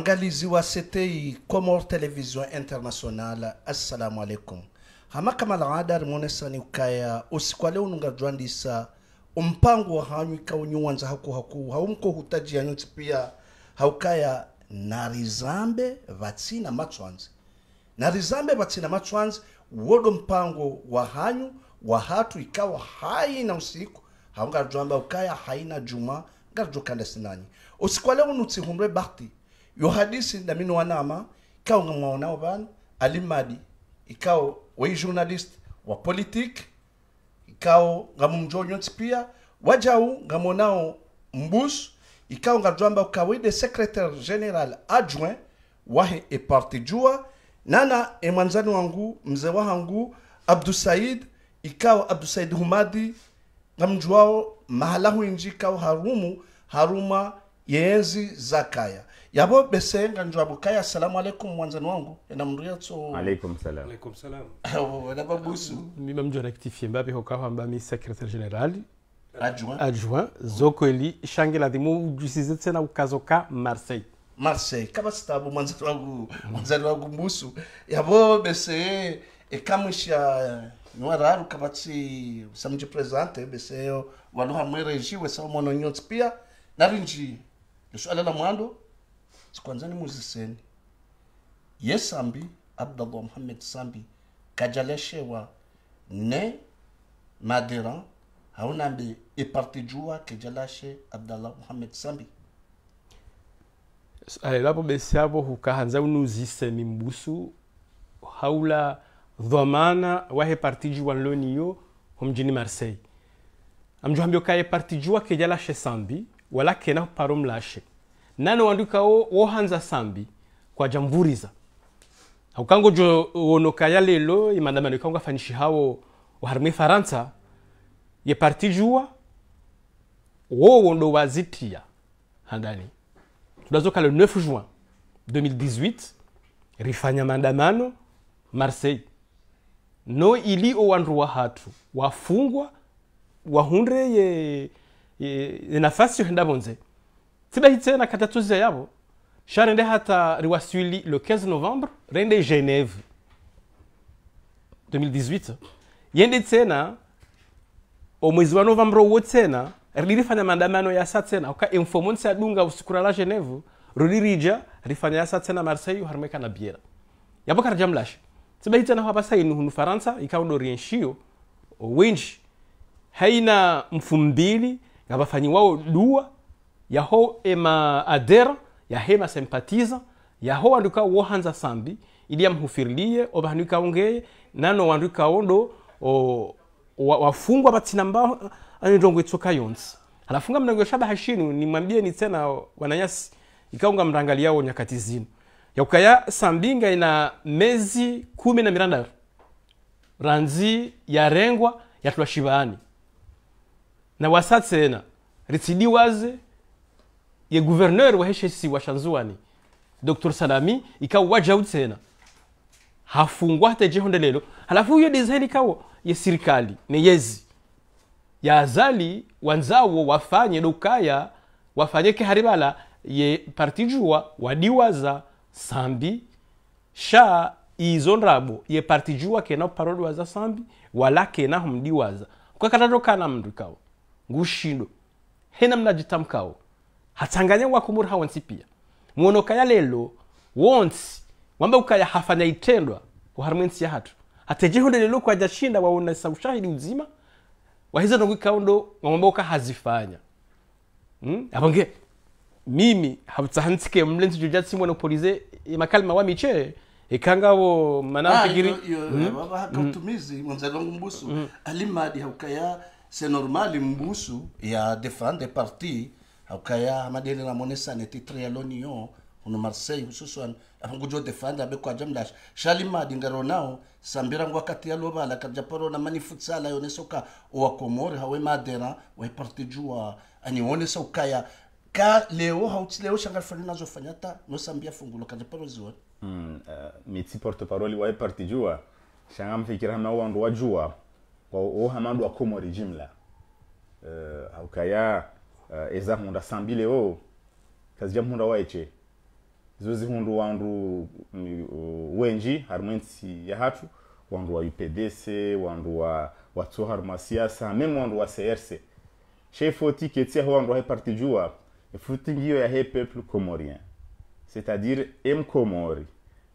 waangalizi wa CTI Comor Television International, assalamu alaikum hama kamala adar monesani ukaya usiku leo nungajwandisa umpango wa hanyika wanza haku haku haumko hutaji nyuti pia haukaya narizambe vatsina matswanzi narizambe vatsina matswanzi wodo mpango wa hanyu wa hatu ikawa haina usiku haungajwamba ukaya haina juma ngarjokanda sinanyi usiku leo nutsihumre bakti yo hadisi damino wanama kao nga mwaonao alimadi ikao wei journalist wa politique ikao nga mumjonyonsi pia wajau ngamwonao mbusu ikao nga ukawide secrétaire général adjoint wahe eparti jua nana emwanzani wangu mzee wahangu abdu said ikao abdusaid said humadi ngamjuao mahala huinji ikao harumu haruma yeenzi zakaya yabo besenga njwabukaya assalamu alaikum mwanzani wangu enamnduya tso alaikum salam alaikum salam oh, wala adjoint adjoint shangela dimu ujisize tena ukazoka marseille marseille kabasitabu mwanzani wangu mwanzani wangu mbusu yabo bese ekamwisha niwararu kabatsi samje presidente beseyo waluha mwerejiwe sawa pia narinji swala mwando sikwanzani muziseni yesambi abdallah muhammad sambi kajaleshewa ne madiran haunambi ipartijua kejalashe abdallah muhammed sambi ale lapo besavo hukahanza unuziseni mbusu haula dhamana wahe partiji wanloniyo homjini marseille amjuhambio kaye partijuwa kejalashe sambi wala kena paro mlashe nane wandika wohanza sambi kwa jamvuriza haukango jo wonoka ya lelo imandamano ikango afanishi hawo waharimwe faransa ye parti juwa wowo ndo wazitia handani tudazoka le 9 juin 2018 rifanya maandamano marseille no ili wa wahatu wafungwa wahundre ye, ye, ye nafasi yohenda vonze tidahitse na katatuze yabo sharende hata riwasili le 15 novembre rende genève 2018 yende tsena omwezi wa novembre wo tsena rilifanya maandamano yasa tsena uka informonsi adunga usikura la geneve rudirija rifanya yasa tsena marseille harimweka na biera yabo karja mlasha tidahitsena hapa sainu hunu faransa ikaundo rienshiyo winji haina mfumbili ngabafanyi wao dua yaho ema adera yaho ema sympathiza yaho wanduka wohanza sambi ili yamhufirilie oba handuka ongeye nano wanduka ondo o, wa, wafungwa batsina mbaho yonsi itsoka yonse shaba hashinu ni mwambie ni tena wananyasi ikaunga mrangali yao nyakati zino yakukaya sambinga ina mezi kumi na miranda ranzi yarengwa yatula shivani na wasatsena ritsidiwaze ye gouverneur wa shanzuani dr salami ikawa wajau tena hafungwa hatejeho ndelelo halafu hiyo design ikawo ye sirikali ne yezi azali wanzawo wafanye dokaya wafanye keharibala ye parti jua wadiwaza sambi sha izo ndrabo ye parti jua kena parodiwaza sambi wala kena humdiwaza kwakatadokana mndu ikawo ngushindo hena hachanganywa kumuri hawonsi pia muonokaya lelo wonsi wamba ukaya hafanya itendwa uharimwe nsi ya hatu hatejehonde lelo kwaja shinda waona sa ushahidi uzima wahiza nokukaundo wamba hazifanya hmm? apange mimi habutsahantsike mlenzi joja tsimwe nopolize makalima wa miche ikangavo manapigiri ah, hmm? hakautumizi hmm. mm. mwanzalongo mbusu mm. alimadi haukaya c'est normal mbusu ya défendre parti kaya amadele la monesa ne titre ya yo uno marseille hususan afangujo defanda be kwa jamlash shalima dingaro nao sambira ngwa kati ya loba la karja paro na mani la yone soka wa komore hawe madera wa partijua ani wone soka ya ka leo hauti leo shangal fanya nazo fanyata no sambia fungulo karja paro ziwa mm, uh, eh, mitsi porte parole wa partijua shangam fikira na wandu jua kwa o hamandu akomori jimla uh, eh, haukaya uh, eh, ezahunda sambileo oh. kazija munda waeche zozi hundu wandu mm, uh, wenji harimo ya yahatu wandu wa UPDC wandu wa watso harimo siasa meme wandu wa CRC chefo tiketi ya wandu wa parti jua efutingiyo ya he peuple comorien c'est-à-dire em comori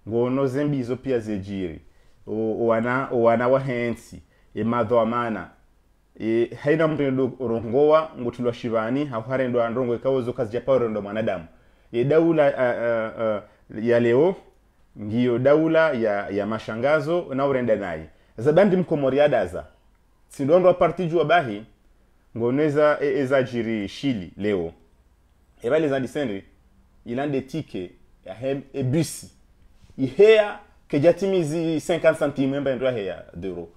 ngono zembizo pia zejiri wana owana wahensi emadho amana e, haina mndu endo rongowa ngothulwa shivani ndo androngo ikawozo kazi ndo mwanadamu e daula uh, uh, uh, ya leo ndiyo daula ya ya mashangazo naurenda naye zabandi mkomoriadaza sindondo aparti jua bahi ngoneza e, ezajiri shili leo evale za disenri ilande tike yahe ebusi iheya kejatimizi 50 centime emba ndo aheya d'euro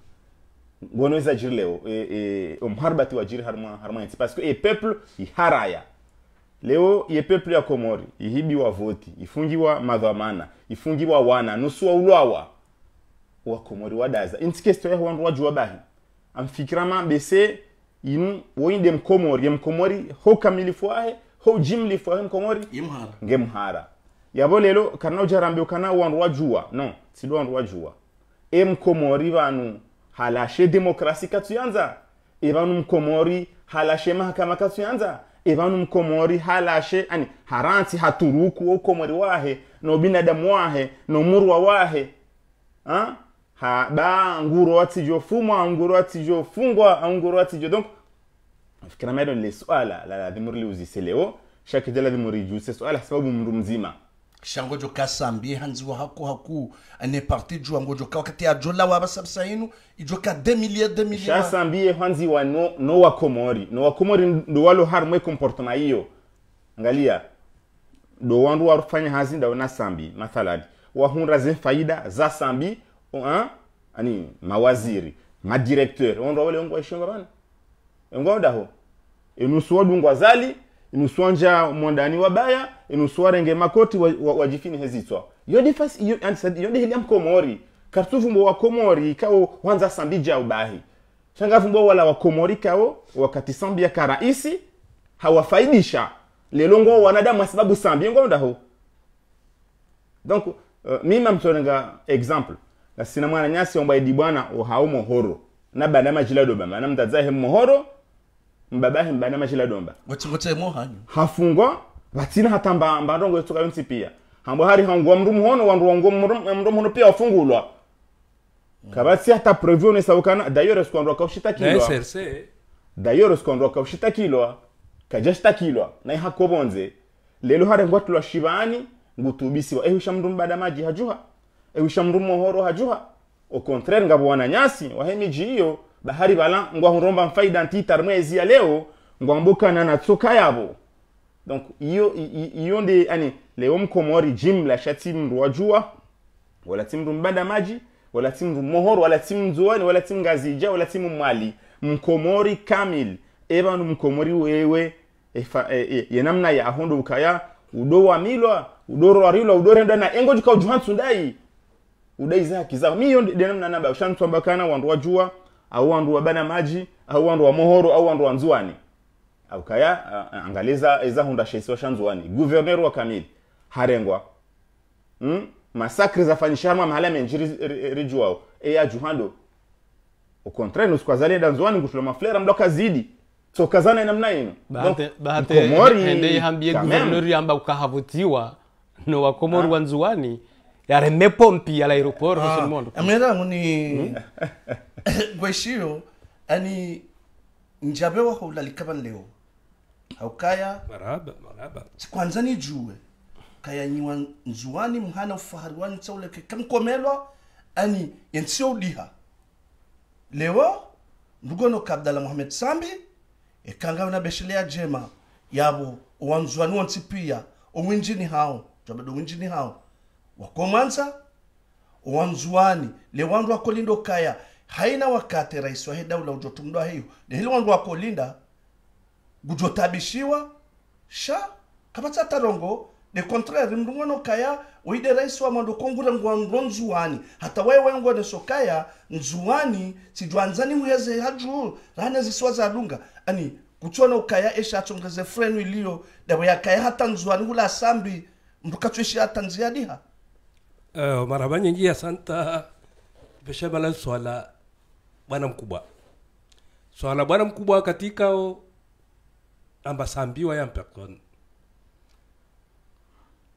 ngono ezajiri leo e, e, omharibati wajiri harima harimaitsi parce que epeuple iharaya leo ye peuple ya komori ihibiwa voti ifungiwa madhamana ifungiwa wana nusu waulwawa wakomori wadaza intikesto yaho wandu waju wabahi amfikirama bese inu woinde mkomori ye mkomori ho kamilifu ahe ho jimlifu ahe mkomori imhara ngemhara yabo lelo kana ujarambe ukana wandu wajua no sido wandu wajua e mkomori vanu halashe demokrasi katuyanza evanu mkomori halashe mahakama katuyanza evanu mkomori halashe ani haransi haturuku ukomori wahe no binadamu wahe no murwa wahe ha? ha ba nguro anguro nguro atijofungwa anguro atijo donc fikira medo le swala la lazimuri liuzise shakija lazimuri juse swala sababu mru mzima shangojo kasambi hanziwa wa haku ane parti juangojo ka wakati ajola waba sabisa inu ijo ka 2 milliard 2 milliard shasambie hanziwa no no komori no komori ndo walo harmwe comportema hiyo angalia do wandu rufanya hazi nda wana sambi mathalani wahunra ze faida za sambi uh, ani mawaziri madirekteur onro wale ongo ishonga bana ongo daho dungwa zali inuswanja mwandani wabaya inuswarenge makoti wajifini wa, wa hezitswa yodi fas yodi heliam komori kartuvumbo wa komori kao wanza sambija ubahi shangavumbo wala wa komori kao wakati sambia ka raisi hawafaidisha lelongo wanadamu sababu sambia ngonda ho donc uh, mima mtorenga example na sina mwana nyasi omba idi bwana ohaumo horo na banama jilado bama na mtadzahe mohoro mbabahe mbana mashila domba ngotsimotsemo hanyu hafungwa vatsina hatamba mbarongo yotsoka yontsi pia hambo hari hangwa mndu muhono wanruwango mndu muhono pia wafungulwa mm. kavatsi hata previo nesavukana dayore sikwandu akaushitakiwa dayore sikwandu akaushitakiwa kajashtakilwa naye hakovonze lelo hari ngwatulwa shivani ngutubisiwa ewisha mndu mbada maji hajuha ewisha mndu mohoro hajuha au contraire ngavo nyasi wahemiji iyo bahari bala ngwa ngwahuromba mfaida ntiitara mwezi ya leo ngwa mboka na tsoka yabo donc iyo iyo ndi ani leo mkomori la shati mndu wajua wala timndu mbanda maji wala timndu mohor wala timnzuani wala gazija wala timu mwali mkomori kamil ebandu mkomori wewe efa, e, e, namna ya ahundu ukaya udo wa milwa wamilwa udorwarilwa udorenda na engo jukau ujuhantsu ndai udai zaki zao miyo ndenamna naba ambakana wandu wajua au wandu wabana maji au wandu wa mohoro au wandu wa nzuani aukaya angaliza shesi shaisiwasha nzuani guverner wa kamili harengwa mm? masakre fanyisharma mahala menjiri rijuwao eya juhando au contraire nous kwazali da nzuani ngushula maflera mdoka zidi ina mna ino bahate hende yambie guverner yamba ukahavutiwa no wakomori ah. wa nzuani yare me pompi all'aeroporto ah, mondo amira ni hmm? gweshio ani njabe wa hula likaban leo haukaya maraba maraba kwanza ni juwe kaya nyiwa nzuwani mhana ufahari wani tsauleke kamkomelwa ani yensio uliha leo ndugono kabdala muhamed sambi ekangawe na beshelea jema yabo wanzuwani wansi owinjini hao jabado owinjini hao wakomanza wanzuani le wandu wakolindo kaya haina wakati rais wa daula ujotumdwa hiyo le hili wandu wakolinda gujotabishiwa sha kapata tarongo de contraire mrungono kaya uide rais wa mando kongura ngwa nzuani hata waye wengo de sokaya nzuani sijwanzani muheze haju rana ziswa za lunga ani kuchona ukaya esha atongeze frenu iliyo dawe yakaya hata nzuani hula sambi mtukachweshi hata nziadiha Eh, maraba nyingi. Asante Beshebala, swala bwana mkubwa, swala bwana mkubwa katika ambasambiwa ya mpekon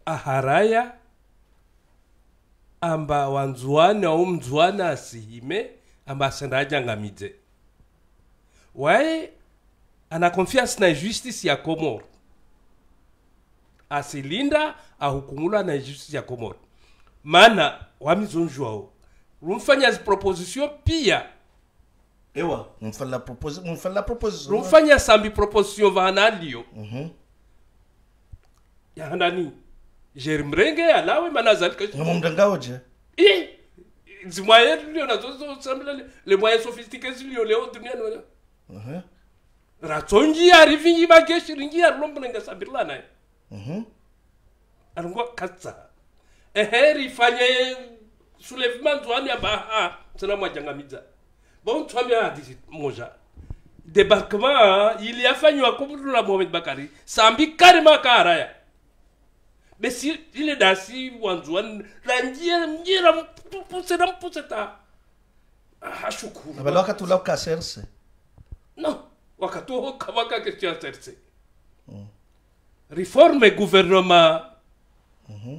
aharaya amba wanzwana au mzwana asihime amba asendajangamidze waye ana confiance na justice ya Komoro asilinda ahukumulwa na justice ya Komoro maana wamizonjwawo rumfanya proposition pia ewa mfala proposi mfala proposi lumfanya sambi proposition vanaliyo mhm mm yahandani jeri mrenge alawe mana zalika ngamo mdangawo je i zimwaye tulio nazo zo sambila le, le moyen sophistiqué zilio leo dunia nola mhm mm ratsonji ari vingi bageshi ringi ari lombrenga sambirla naye mhm mm alungwa katsa ehe rifanye soulèvement ya baha ah, bon mwajangamidza ya hadisi moja débarquement iliyafanywa kubrula mohamed bakari sambi karima kaharaya besi ile dasi wanzwa ranjira mjira mpuse na mpuse ta na abala wakati ula serse no wakati uho kabaka kesiaserse mm. reforme gouvernement mm -hmm.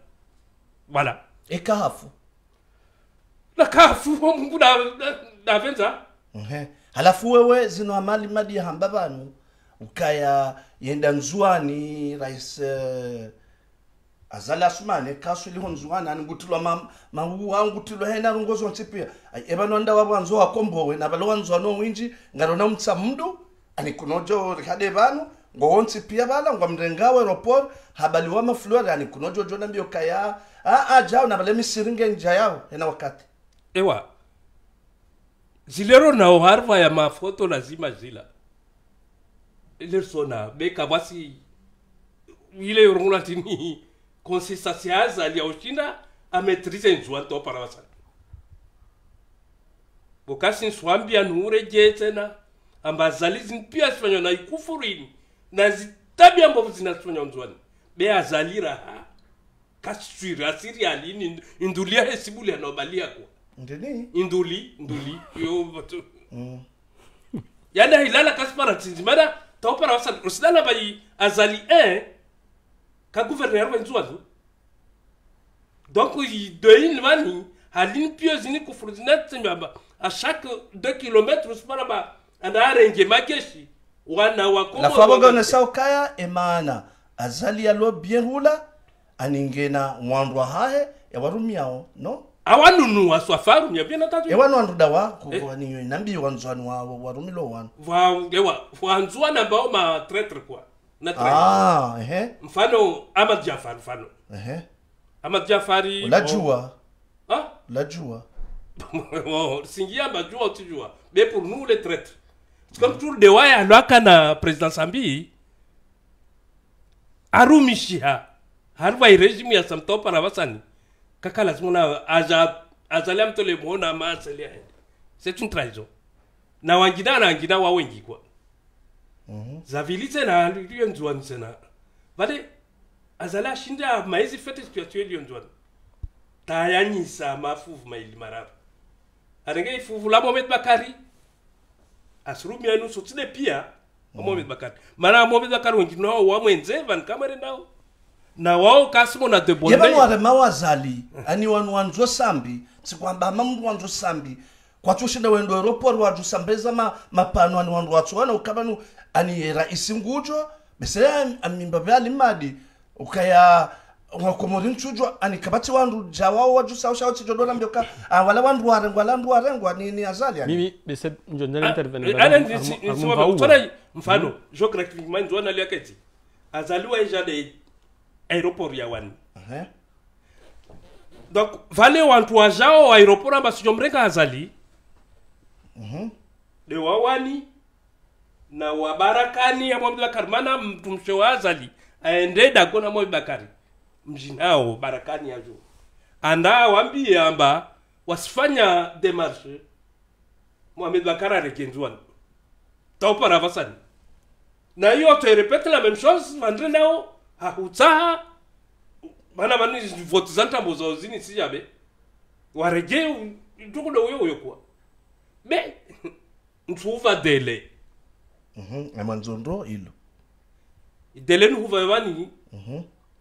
ekafu lakafu omungu oh, navenza halafu wewe zino amali madi hamba vanu ukaya yenda nzuani rais uh, eh, azali asumane kasuliho nzuani aningutilwa ma, mauwa angutilwa hena rungozi wansipia evanwanda wavwanzo wakombowe na valowa nzuano winji ngarona mtsa mndu anikunojo rihade vanu ngowonsi pia bala ngo mrenga wa aeroport habali wa kuno jojo na mbio kaya a a jao na bale misiringe nja yao ena wakati ewa zilero na harva ya mafoto lazima zila lersona beka basi ile yorongola tini consistansi yazali yaushinda ametrize nzuwanto paravasana para nswambi bokasi je tena ambazali zinpia sifanywa na ikufurini na zitabia mbovu zinafanya nzwani beazalira ha kasitwira asiriali ini induli ya hesibuli anobalia kwa ndini induli nduli yo batu mm. yana hilala kaspara tinzimana taupara wasal usidala bayi azali 1 eh, ka gouverneur wenzwazo donc doyin mani halini pio zini kufuru zinatsimbamba a chaque 2 km usiparaba anaarenge makeshi la wana wakubwa lafaboga Kaya, emana azali bien bienhula aningena mwandwa hahe yawarumiao no awanunua bien vyena tatu ewanu andu dawa ko eh. ni nambi wanzwani wawo warumilo wanu ewa na mbao ma traître quoi. na traître. ah, ehe. mfano amad jafari mfano ehe. amad jafari ulajua o... Oh. ulajua singia ba jua ah? oh, jua. Mais pour nous les traîtres comme tutulde waye ando akana président sambi arumishiha hari vai regime ya samtopara vasani kakala simona aza azali amtole muona ama azali aende c'est une trahison na wangida na wangina wawengikwa mm-hmm. zavili na liyo nzwani sena vale azali ashinde amaizi fete situation liyo nzwani tayanyisa mafuvu maili maravu arenge ifuvu lamomet bakari asilimia nusu tine pia mm. bakati mara amwomeza kari wengine wao wamwenze vanhu kamwere na wao kasimo na debonde yeba mawazali ani wanu wanzo sambi tsikwamba mamundu wanzo sambi kwatsushida wendo eropori wadu sambeza ma mapano ani wandu watsuwana ukabanu ani raisi ngujo bese amimba vyali madi ukaya wakomora intsujwa anikabati wandu jawawo wajusaushawo chijodona mbyoka ah, wala wandu warengwa landu warengwa ni azali mimi bese njonjana interventionala mfano jo gratuitement mm. nzona lyaketi azaliwa ijale aeroporu ya wani uh -huh. donc vale wantu wajao wa aeroporu amba sijomrenga azali uh mhm. -huh. de wawani na wabarakani ya amwamdula karmana mtumshe wa azali aende dagona moibakari mjinao barakani yajo anda wambiye amba wasifanya demarshe mohamed bakar arekenziwa tauparavasani na hiyo toirepete la meme chose vandre nao hahutsaha vana vani voti za ntambo zao zini jabe warege ntukudo uyo uyo kuwa me ntuhuva dele mm -hmm. ilo dele nihuva vani mm -hmm.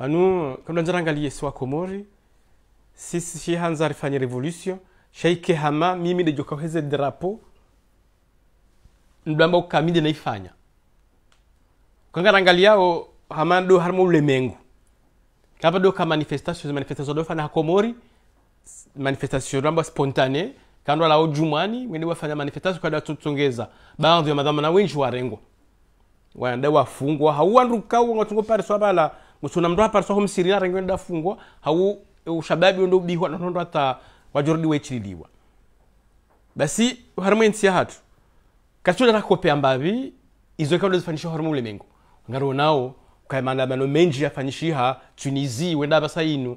anu kabla yesu wa komori sisi shihanza alifanya revolution shaike hama mimi dejoka heze drapo ndamba ukamide naifanya yao hama do harmo ulemengu kapa do ka manifestation manifestation do fana komori manifestation ndamba spontane kando lao jumani wende wafanya manifestation kwa tutsongeza baadhi ya madhamana wenji warengwa wanda wafungwa hauwanduka wangatungo pale swabala musuna mndu apariswa ho msirila rangi wenda fungwa hau e, ushababi wenda ubihwa nanondo ata wajorodi wechililiwa basi harimo ensi yahatu kachoda nakopea mbavi izo ikao zifanisha harimo ulemengo ngaro nao kayamanamano menji yafanyishiha tunisi wenda basainu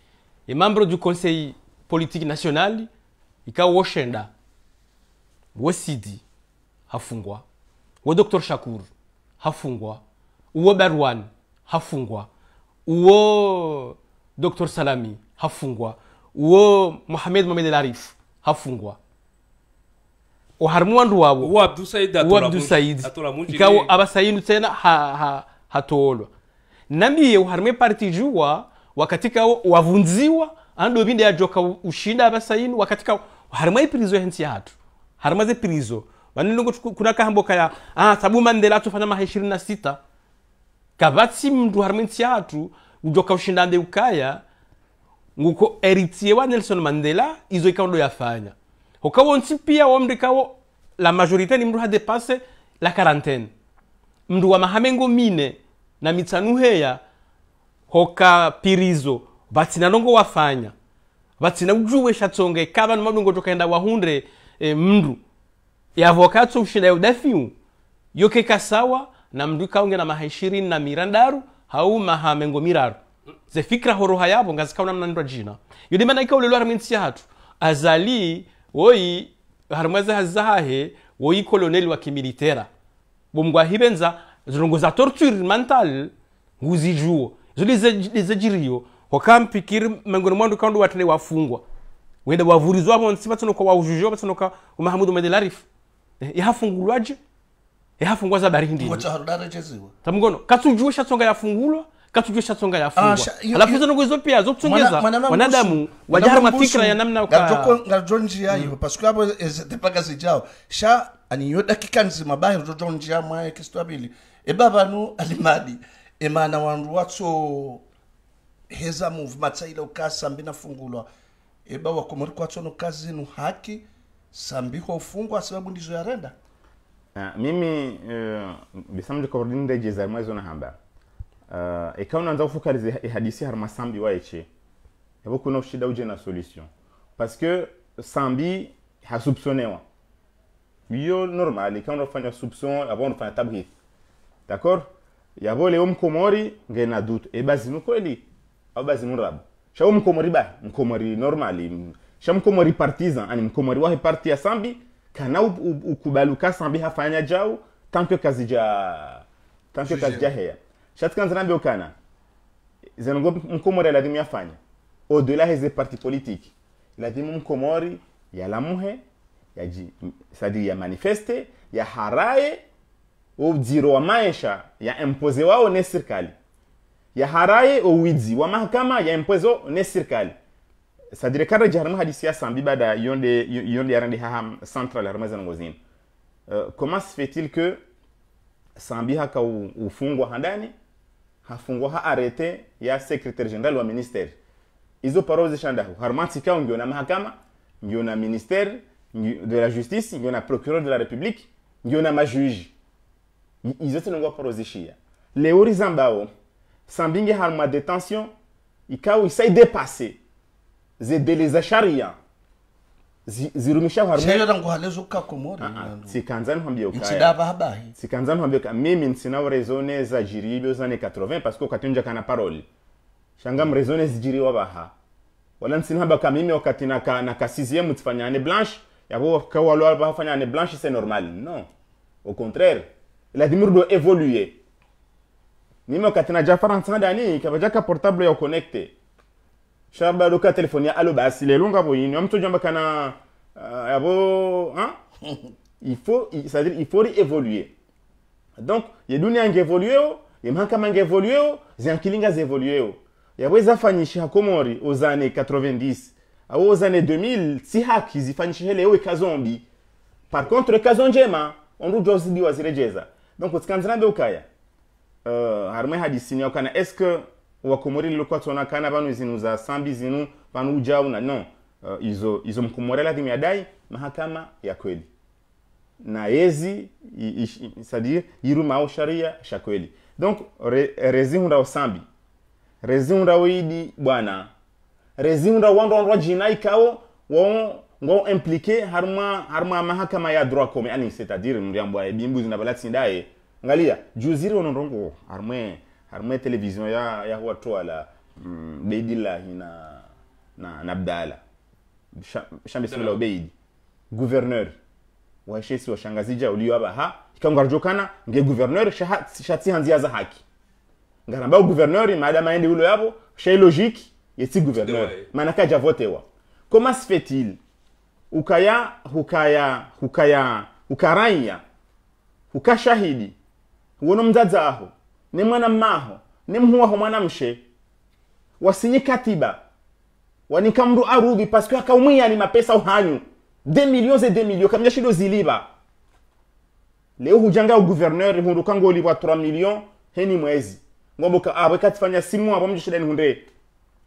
les membres du Conseil politique national ikawa woshenda wo sidi hafungwa wo Dr Shakur hafungwa uwo Barwan hafungwa uwo Dr Salami hafungwa uwo Mohamed Mohamed El Arif hafungwa uharimu wandu wabo uwo Abdu Said ikawa abasayinutse ha, ha, hatoolwa namiye uharimu parti juwa wakatika wavunziwa ando binde yajoka ushida abasainu wakatika harima ipirizo hensi yatu harima ze pirizo vanilongo kuna kahambo kaya ah sabu mandela atufanya maha sita kavatsi mndu harima hensi yatu ujoka ushinda ande ukaya nguko eritie wa Nelson Mandela izo ikaundo yafanya ukawo nsi pia wamndu ikawo la majorite ni mndu hadepasse la karantene mndu wa mahamengo mine na mitsanuheya hoka hokapirizo vatsina nongo wafanya vatsina ujuwe shatsonge kava nomadongo tokaenda wahundre e, mndu yavo katso ushinda ya udafiu yoke kasawa na mndu kaunge na maha ishirini na mirandaru hau maha mengo miraru zefikira horoha yavo ngazikauna mnanindwa jina yode mana ikaulelwa harimwensi hatu azali woyi harimwaze hazahahe woyi koloneli wa kimilitera bomgwahivenza zirongo za torture mental nguzijuwo zolizejiriyo wakampikiri mengoni mwandu kandu watene wafungwa wenda wavurizwa vonsi vatsonoka wauzhuzho vatsonoka umahamudu madelarif eh, yahafungulwaje yahafungwa za barindi tamungono katsujuwe shatsonga yafungulwa katujue shatsonga yafungwa ah, alafu hizo nongo hizo pia zokutsongeza wanadamu wajara mafikira ya namna ngajo njia hiyo mm. paske hapo ezetepaka zijao sha aniyo dakika nzima bahiro jojo njia mwaye kistwabili eba vanu alimadi e mana wanru atso heza muvumatsaila ukasi sambi nafungulwa e bawa komori kwatso no kazi zinu haki sambi hofungwa sababu ndizo yarenda uh, mimi uh, eh, bisamji kordinde jeza mwezo na hamba uh, eh, ikawa nanza kufukaliza ihadisi harma sambi waeche yabo kuna ushida uje na solution paske sambi hasupsonewa hiyo normal ikawa unafanya subson avant unafanya tabhith d'accord yavo leo mkomori na dutu e bazi nukweli au bazi nurabu shau mkomori ba mkomori normali sha mkomori partizan ani mkomori wahe parti ya sambi kana ukubaluka sambi hafanya jau tanke kazi ja tanke kazi ja heya shatikanza nambio kana zengo mkomori lazima yafanya au delà heze parti politiki lazima mkomori yalamuhe yaji sadi ya manifeste ya haraye ubziro wa maisha ya wao ne serikali yaharaye owidzi wa mahakama ya yaempozo ne serikali sadire kara hadisi ya sambi bada yonde yonde yarande haham central harmazan ngozin uh, eh, comment se fait-il que sambi ha haka ufungwa handani ha fungwa ha arrete ya secrétaire général wa ministère izo parole harmati ka ngiyo na mahakama ngiyo na ministère de la justice ngiyo na procureur de la république ngiyo na majuji une Les horizons ma izo tinongwa porozishia leori zambao sambinge harma detention ikao isai depase zedeleza sharia zirumisha tsikanza nihambia ukaya tsikanza nihambia ukaya mimi nsinawurezone za jiribyo zane 80 parce que wakati unja kana parole Shangam shanga mrezone zijiriwa baha wala nsinihamba ka mimi wakati naka naka sixième tsifanyane blanche yabo kawalo bafanyane blanche c'est normal non au contraire Vladimir doit évoluer. Mimi wakati najafara nsana dani kabajaka portable ya connecte. Shaba ka telefoni ya alo basi lelunga boyini amtu jamba kana abo hein il faut ça dire il faut évoluer. Donc yedunia ngevolueo, yemhanka Ya ziankilinga zevolueo. Yaweza ha komori aux années 90 aux années 2000 si haki zifanyishe leo ikazombi. Par contre kazonjema, ondu jozi diwazirejeza. donc tikanzira be ukaya uh, harumwe hadisini est ce que wakumurili kwa tona kana banu zinu za sambi zinu banu ujauna no uh, izo izo mkumorela timu yadai mahakama ya kweli na yezi sadir yiruma au sharia sha kweli donc re, rezi hunda osambi rezi hunda oidi bwana rezi hunda wandondwa jina ikao wao ngo impliqué harma harma mahakama ya droit comme yani c'est-à-dire mriambo ya bimbu zina balati ndaye ngalia juziri ono ndongo harmwe harmwe television ya ya watu ala mm, beidillahi na na na abdala shambe sala ubeidi gouverneur wa waishesi washangazija uliyo aba ha ikangarjokana nge gouverneur shati hanzia za haki ngaramba gouverneur madame aende ulo yabo chez logique yeti gouverneur manaka javotewa comment se fait-il ukaya hukaya hukaya hukaraiya hukashahidi wono mdzadzaho ni mwana mmaho ni mhuwaho mwanamshe wasinyi katiba wanika mndu arubi paske akaumwiya ni mapesa uhanyu de million ze de million kamja shido ziliba leo hujanga uguverneur hundu kangoliwa 3 million heni mwezi ngomboka abwe ah, katifanya simu abwa mja ni hunde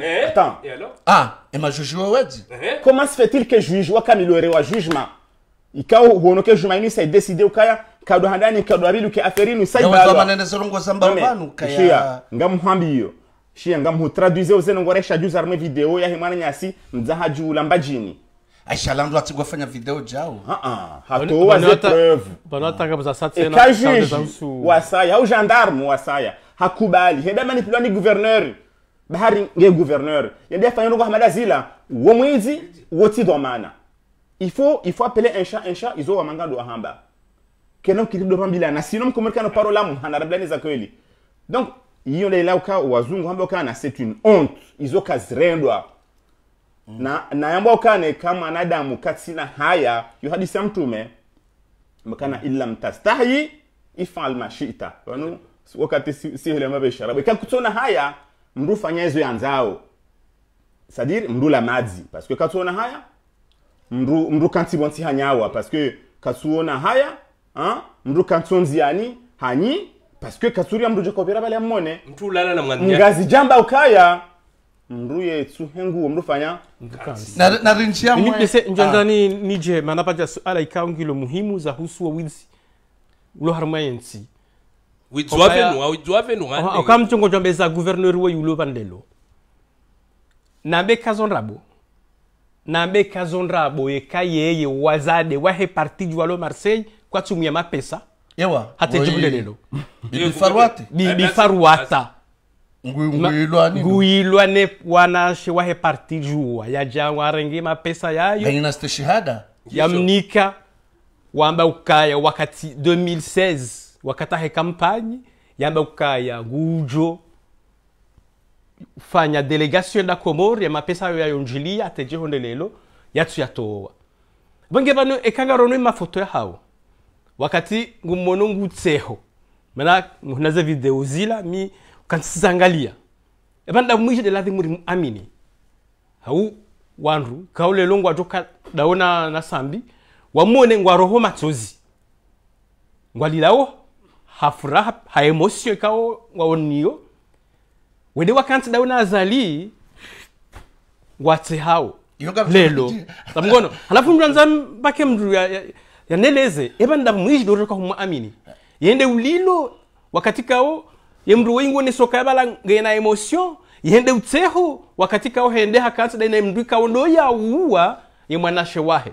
Eh, Attends. Et alors Ah, et ma juge emajujuwa wedi. Eh, eh. Comment se fait-il que juge rewa jugement Il ou ikawa huonoke juma inu saidesideu kaya ça Non, kadohandani kadwabili ukiaferinu saibalwamanenezolongoza mbalubanu kaya shia ngamuhambiyo shia ngamuhutraduize uzenongoresha juza rume video yahe mwana nyasi mdzahajula mbajini aishalandu atigwafanya video jao ah, ah, hatowa ze preuve ekajiji e, wasaya au gendarme wasaya hakubali heda manipulwa ni gouverneur bahari nge gouverneur ya ndia fanyo ko hamada zila wo mwizi woti do mana ifo faut il encha appeler un chat un chat izo wamanga do hamba kenan kiri do pambila na sinon comme kana parola mu hanarablani za kweli donc hiyo ile lauka wazungu hamba wakana c'est une honte izo kazrendwa na na yamba wakane kama nadamu katina haya yu hadisi ya mtume mkana illa mtastahi ifal mashita wanu wakati si, si, si ile kakutona haya mndu fanya hizo yanzao sadir mndu la madzi parce que katuona haya mndu mndu kantibonsi hanyawa parce que katuona haya hein mndu kantonziani hanyi parce que katuria mndu jokopera bale mmone mtu lala na mwandia ngazi jamba ukaya mndu yetsu henguwo mndu fanya rinchia mwe nipese ah. njandani nije manapata suala ikaungilo muhimu za husu wa wizi ulo harmayensi widzwavenwa widzwavenwa okamchongochwambesa guverneri weyulo pandelo nambe khazonrabo nambe khazonrabo yekha yeye wazade wahe partiji walo marseille kwatsumia mapesa ewa hatejibulelelo bibifaruata ne wanashe wahe partijuwa yaja warenge mapesa yayo yamnika wamba ukaya wakati 2016 wakatahe kampanyi yamba kukaya ngujo fanya delegation da komori ya amapesa ayo yayonjilia atejehonde lelo yatsu yatowa bonge bano ekangarono mafoto yahawo wakati ngumono ngutseho mana naze video zila mi kansizangalia ebanda mwisho de lathi muri amini hau wanru kaule longo atoka daona na sambi wamone ngwaroho matsozi ngwalilao hafura furaha ha emotion kao waonio wende wakansi dawe nazali watse hao lelo tamgono halafu mndu anza mbake mndu yaneleze ya, ya eba ndamwishi dorero kahumwa amini yende ulilo wakati kao ye mndu wengi onesoka bala ngena emotion yende utseho wakati kao hende hakansi na mndu kao ndo yauwa ye mwanashe wahe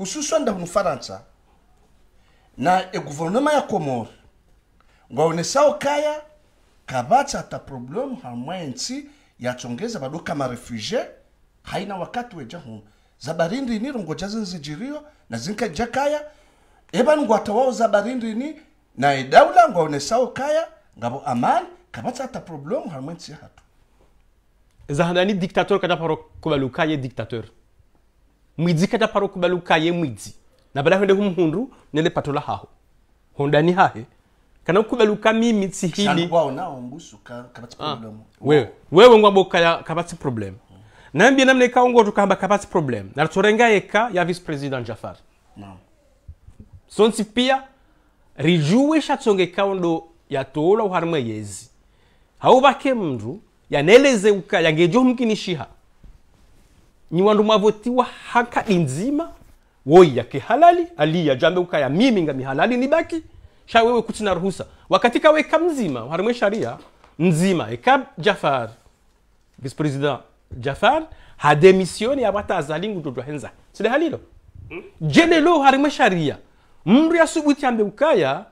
hususan da mufaransa na e guvernema ya komore ngwaonesao kaya kabatsa ata problemu hamwe nsi yatsongeza baduka marefugie haina wakati weja huno zabarindini rongoja zinzijirio na zinkaja kaya ebanngwata wao zabarindini na edaula ngwaonesao kaya ngabo amani kabatsa ata problemu hamwe nsi hatu zahanani diktator kadaparo kubalukaye diktateur mwidzi kubaluka ye mwidzi na bala hende humhundu nele patola haho hondani hahe kana kubaluka mimi tsihili wao nao ngusu ka, kabatsi ah, problem ah. wewe wewe ngwambo kaya kabatsi problem hmm. nambie namne kaongo tukamba kabatsi problem na naratsorenga eka ya vice president Jafar hmm. sonsi pia rijuwe shatsonge ya tola uharimwe yezi haubake mndu yaneleze uka yangejo mkinishiha ni wandu mwavotiwa haka inzima woi yake halali ya jambe ukaya mimi ngami halali ni baki sha wewe kutina ruhusa wakati kawe mzima harumwe sharia mzima eka Jafar vice president Jafar hademisioni abata azalingu ndo henza sile halilo jenelo hmm? harumwe sharia mru mri asubuti ambe ukaya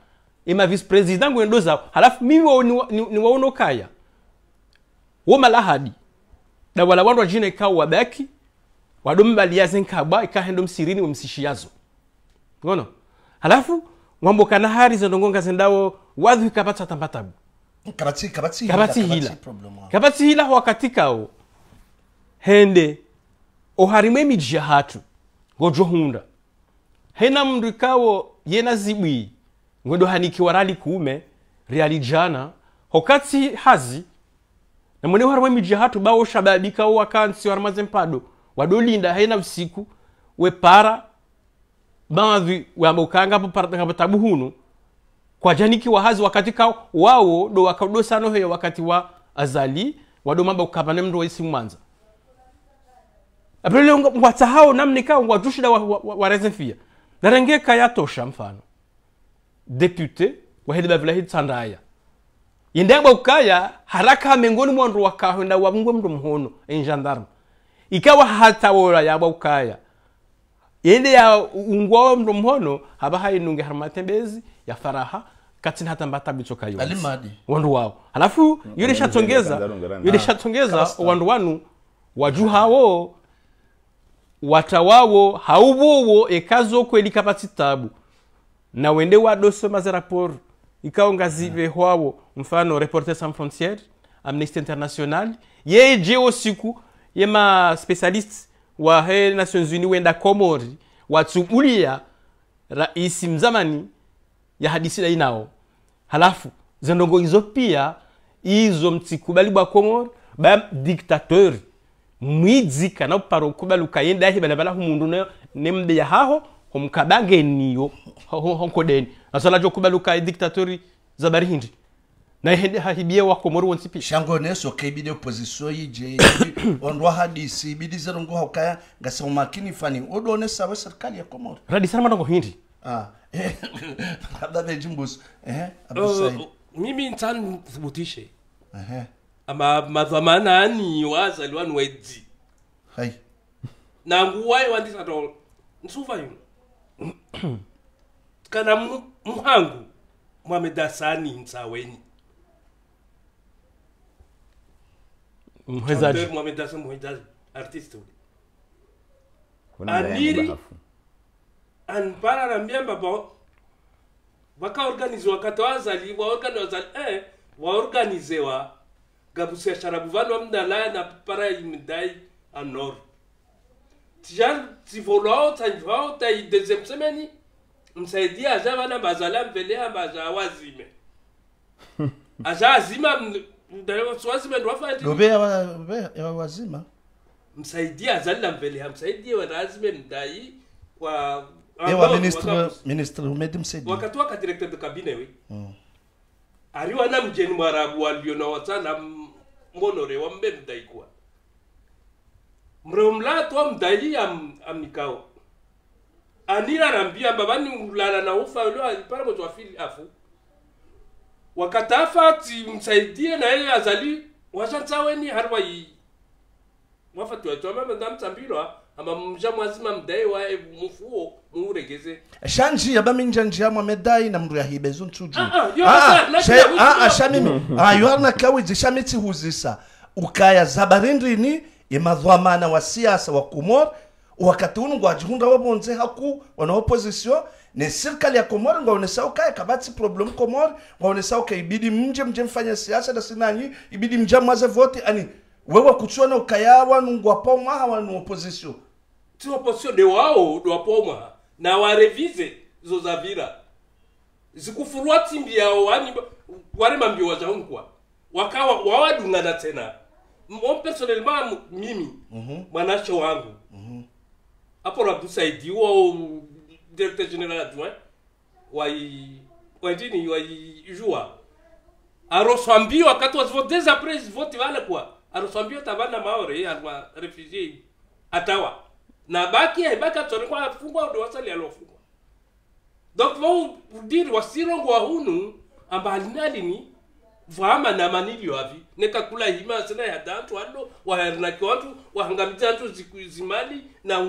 ema vice president ngwendo zao halafu mimi waono ni, ni waono kaya wo malahadi na wala wandu jina kawa wabaki waɗum ɓaliyasen ka ba ka hen ɗum sirini mo msishiyazo ngono halafu wambo kana hari za ndongonga zendawo wadhu kapata tampatabu kabati kabati hila kabati hila kabati hila wakatika o hende oharime mijia hatu gojo hunda hena mndu ikawo yena zibwi ngwendo haniki warali kuume reali jana hokati hazi na mwene harime mijia hatu bawo shababika o wakansi warmaze mpado wadolinda hena usiku wepara baadhi wamukanga kapatabu hunu kwajaniki wahazi wakati kao wawo do wakadosano heyo wakati wa azali wado mamba ukapane mndu waisi mwanza apelele ngwatsahao kao ngwatushida warezefia wa, wa, wa narengeka yatosha mfano depute wahedi bavilahi tsandaya yendagwa ukaya haraka mengoni mwandu wakahenda wamngwe mndu muhono enjandarma ikawa hatabora yaba ukaya yende ya ungwa mro mhono haba hai nunge harmatembezi ya faraha kati hata mbatabicho kayo alimadi wandu wao alafu yule shatongeza yule shatongeza wandu wanu hawo watawawo haubowo ekazo kweli kapatitabu na wende wadoso mazaraporo ikawo ngazive hmm. hwawo mfano reporter sans frontiere amnesty international yeje siku ye specialist wa he nations union wenda komori watsubulia raisi mzamani ya hadisida inao halafu zendongo hizo pia izo mtsikubali bwa komori ba diktatori mwidzika naupara kubali ukayenda yahe balabala humundu nayo nembeya haho niyo honkodeni nasalajo kubali ukaye dictatori zabari nayehahibiye wako muri wonsi pi shango neso kebide opposition yije ondwa hadisi bidizero ngo hokaya ngasema makini fani odone serikali ya komoro radisana manongo hindi ah eh, labda bejimbusu eh oh, mimi ntan thibitishe eh ama madhamana ani wazaliwa ni hai na nguwai wandisa tolo nsuva yu kana muhangu mwamedasani nsaweni Mwezadi. Chande mwamedase mwezadi. Artisti wou. An miri. An para rambye mbaba. Bon. Wa ka organize wakato wazali. Wa organize wazali. E, wa organize wak. Gapouse a charabu van waman dala. An ap para imidai an or. Ti jan, ti volo, ti volo, ti dezem semeni. Msaidi a jaman an bazalem vele an bazalem wazime. Azalem wazime mnou. lobeya yawazima msaidie azalila mveleha msaidie wanazime mdai eh, wa ewa ministre ministre umedi msaidie wakati waka directeur de cabinet we mm. ari wana mjeni mwarabu walio na watana mbonore wambe mdai kwa mreo mlatwa mdai am, amikao anira rambia babani ulala na ufa ulio alipara moto wa fili afu wakatafati msaidie na yeye azali wachansaweni hari wayi mwafatiwacwama mandamtsambirwa ama mja mwazima mdai wa e mufuo muuregeze shanji yaba minja njia mwa medai na mru ya hibezu ntuju ah ah, ah she ah ah shamimi mm-hmm. ah yoharna shami ti huzisa ukaya zabarindri zabarindrini yemadhwamana wa siasa wa kumor wakati uno gwajihunda wabonze haku wana opozisyo ni serikali ya Komori ngaonesa ukaya kabati problem Komori ngaonesa uka ibidi mje mje mfanye siasa na sinanyi ibidi mje mwaze vote ani wewe kuchona ukaya wanu ngwapo mwa wanu opposition tu opposition de wao dwapoma na warevize zo zavira timbi yao wani mambi mbio wajaungwa wakawa wawadungana tena mon personnellement mimi mm -hmm. wangu mm -hmm. apo directeur général adjoint wai À Rosambio, à 14 votes, des après voti vale kwa aroswambiwa tavana maore alwa refugee atawa na baki aibaki atsonekwa afungwa ndo wasali alofungwa donc vau udiri wasirongo wahunu amba alinalini vwama na manilio avi nekakula hima sina ya dantu alo waharinakiwantu wahangamidzantu zimali na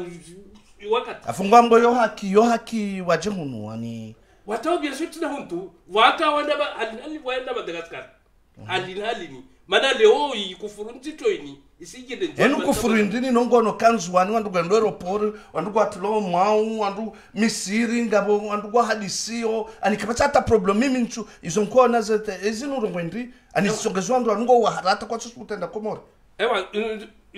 afungwa ngo yo haki yo haki waje hunu wani watao bien sûr tina huntu waka wanda ba alinali wanda dagaskar alinali mhm. ni mana leo yi kufuru ntito ini enu kufuru ndini nongono kanzu wani wandu gwa ndero wandu gwa tlo mwau wandu misiri ngabo wandu gwa hadisio anikapata hata problem mimi nchu izo nkona zete ezinu rongwendi anisongezwa ndo wandu ngo waharata kwa tsu kutenda ewa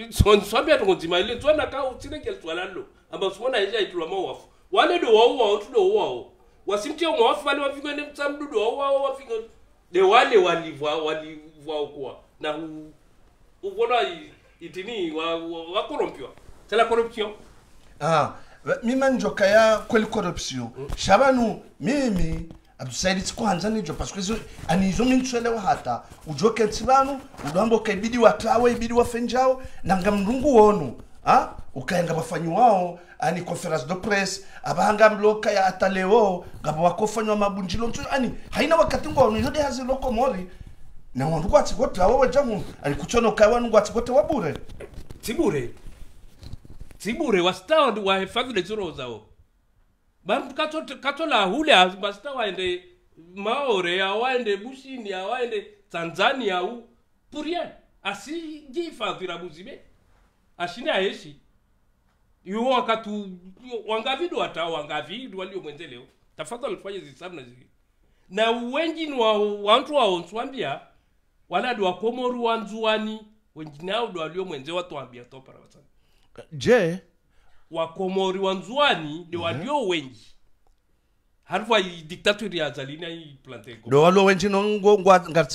sonzwambia tongonzima ile tswana ka utsinekele tswala lo amba sumona yeja itulwa mawafu wale do wauwawo tudo wauwawo wasimtia mawafu vale wafinga ne mtsa mdudu wauwawo wafinga de wale walivwa walivwa kwa na hu uvona itini wa wakorompiwa wa tela corruption ah mima njoka ya kweli corruption mm. shabanu mimi abusaidizi kwanza nijo paswe zo anizo minchelewa hata ujoke tsibanu udambo kaibidi watawe ibidi wafenjao na ngamrungu wonu ha ukaenga bafanyi wao ani conference de presse abahanga mloka ya ataleo ngabo wakofanywa mabunjilo ntu ani haina wakati ngo ni de hazi loko mori na wandu kwa tsigote awo wajamu ani alikuchona kai wandu kwa tsigote wabure tibure tibure wastawa wa hifadhi le zao bantu katolahule kato basita waende maore awaende bushini awaende tanzania au asi asijihifadhira buzibe ashine aeshi iwo wakatu wangavidu hata wangavidu walio mwenzeleo tafadhali tufanye zisabu na zili na wengi wa, wantu waonswambia waladi wakomoru wanzuani wengine ao ndo walio mwenze watu wambia topara je wakomori wanzwani ni walio wenji harifu ai dictature ya zalini ai plante ko do walo wenji nongo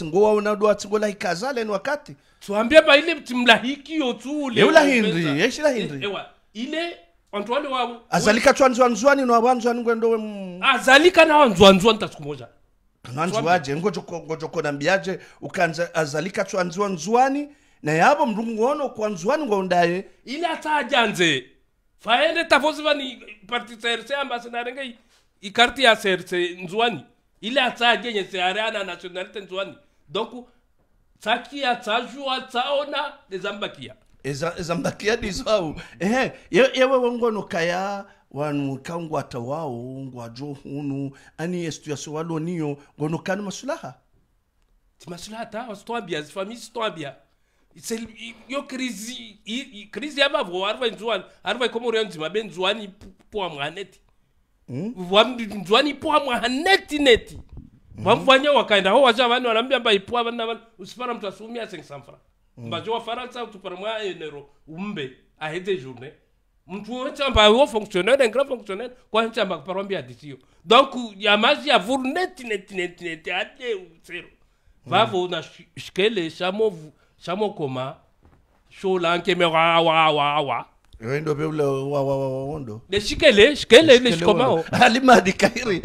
ngo wa una do atsingo la ikazale ni wakati tuambie pa ile timlahiki yo tu ule eula hindri yeshila hindri ewa ile wantu wale wa azalika twanzwanzwani no wanzwani ngwendo we azalika na wanzwanzwani tasikumoja nanzwaje ngojokona mbiaje ukanza azalika twanzwanzwani na yabo mrungu wono kwanzwani ngwondaye ile atajanze faende tavosi vani partiserse ambasinare ngai ikarti ya serse nzuani ile atsa genye se areana nationalite nzuani donc tsakia tsajua tsaona ezambakia Eza, ezambakia dizau ehe yewe wongono kaya wanu kangwa tawao ngwa johunu ani estu ya niyo gono kanu masulaha ti masulaha ta wasitwambia zifamisi sitwambia yokrizi krizi yavavho ari vainzwani ari vaikomoro yanzima be nzwani ipoa mwaneti nzwani ipoa mwaneti neti vamvwanya hmm? wakaenda hmm? ho wacha vanhu vanambia mbaipoa vanna vanhu usipara mntu asiumi asengisamfra hmm. mbacho wafaransa utupara mwa enero umbe ahete journée mntu wechamba wo fonctionnaire un grand fonctionnaire kwachamba kuparwa mbia disiyo donc yamazi yavuru neti neti neti neti ade usero vavo na shikele shamovu shamo koma shola wa wa wa wa wa wa wa wondo ne shikele shikele ne shikomao kairi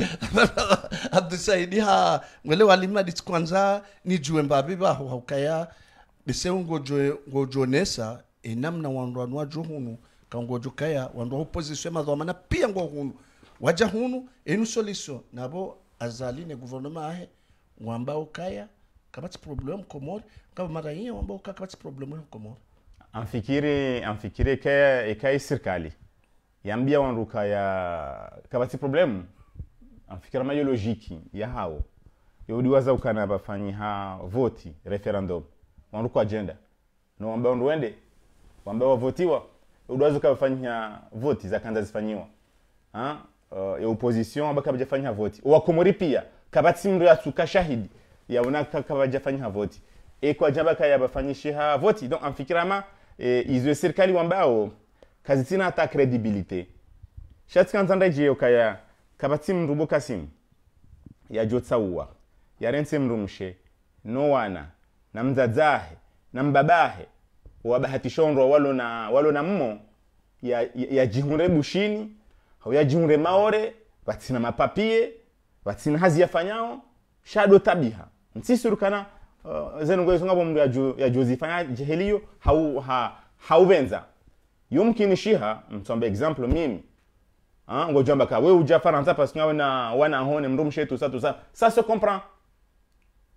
ngwele kwanza ni juwe mbabi ba hukaya bise ngojo ngojonesa juhunu wandwa opposition pia ngo hunu waja hunu enu solution nabo azaline gouvernement ahe mwambao kabati problem komori ngaba mara yiyo ambao ka kabatsi problème komori amfikire amfikire kaya ikai sirkali yambia wanruka ya kabati problem amfikira ma logique ya hao yodi waza ukana bafanyi ha voti referendum wanruko agenda no ambao ndwende ambao wavotiwa udawaza ukafanya voti zakanza zifanyiwa ha uh, ya opposition abakabajafanya voti wa komori pia kabati mndu yatsuka shahidi yaona kaka wajafanya havoti e kwa jamba kaya bafanyishe havoti donc amfikirama e, izwe serikali wambao kazi tina hata credibility shatikanzanda jeyo kaya kabati mrubo kasim yajotsauwa yarense mrumshe nowana na mzadzahe na mbabahe wabahatishonrwa walo na walo na mmo yajihunre ya, ya bushini au yajihunre maore vatsina mapapie vatsina hazi yafanyao shado tabiha ntsisuru kana uh, eh, zenungo yesonga bomu ya, jo, ya jozifanya jeheliyo hau, ha, hauvenza yumkini shiha mtsomba example mimi ah ngojamba ka we uja faransa parce que na wana hone mrum shetu sa tusa ça se comprend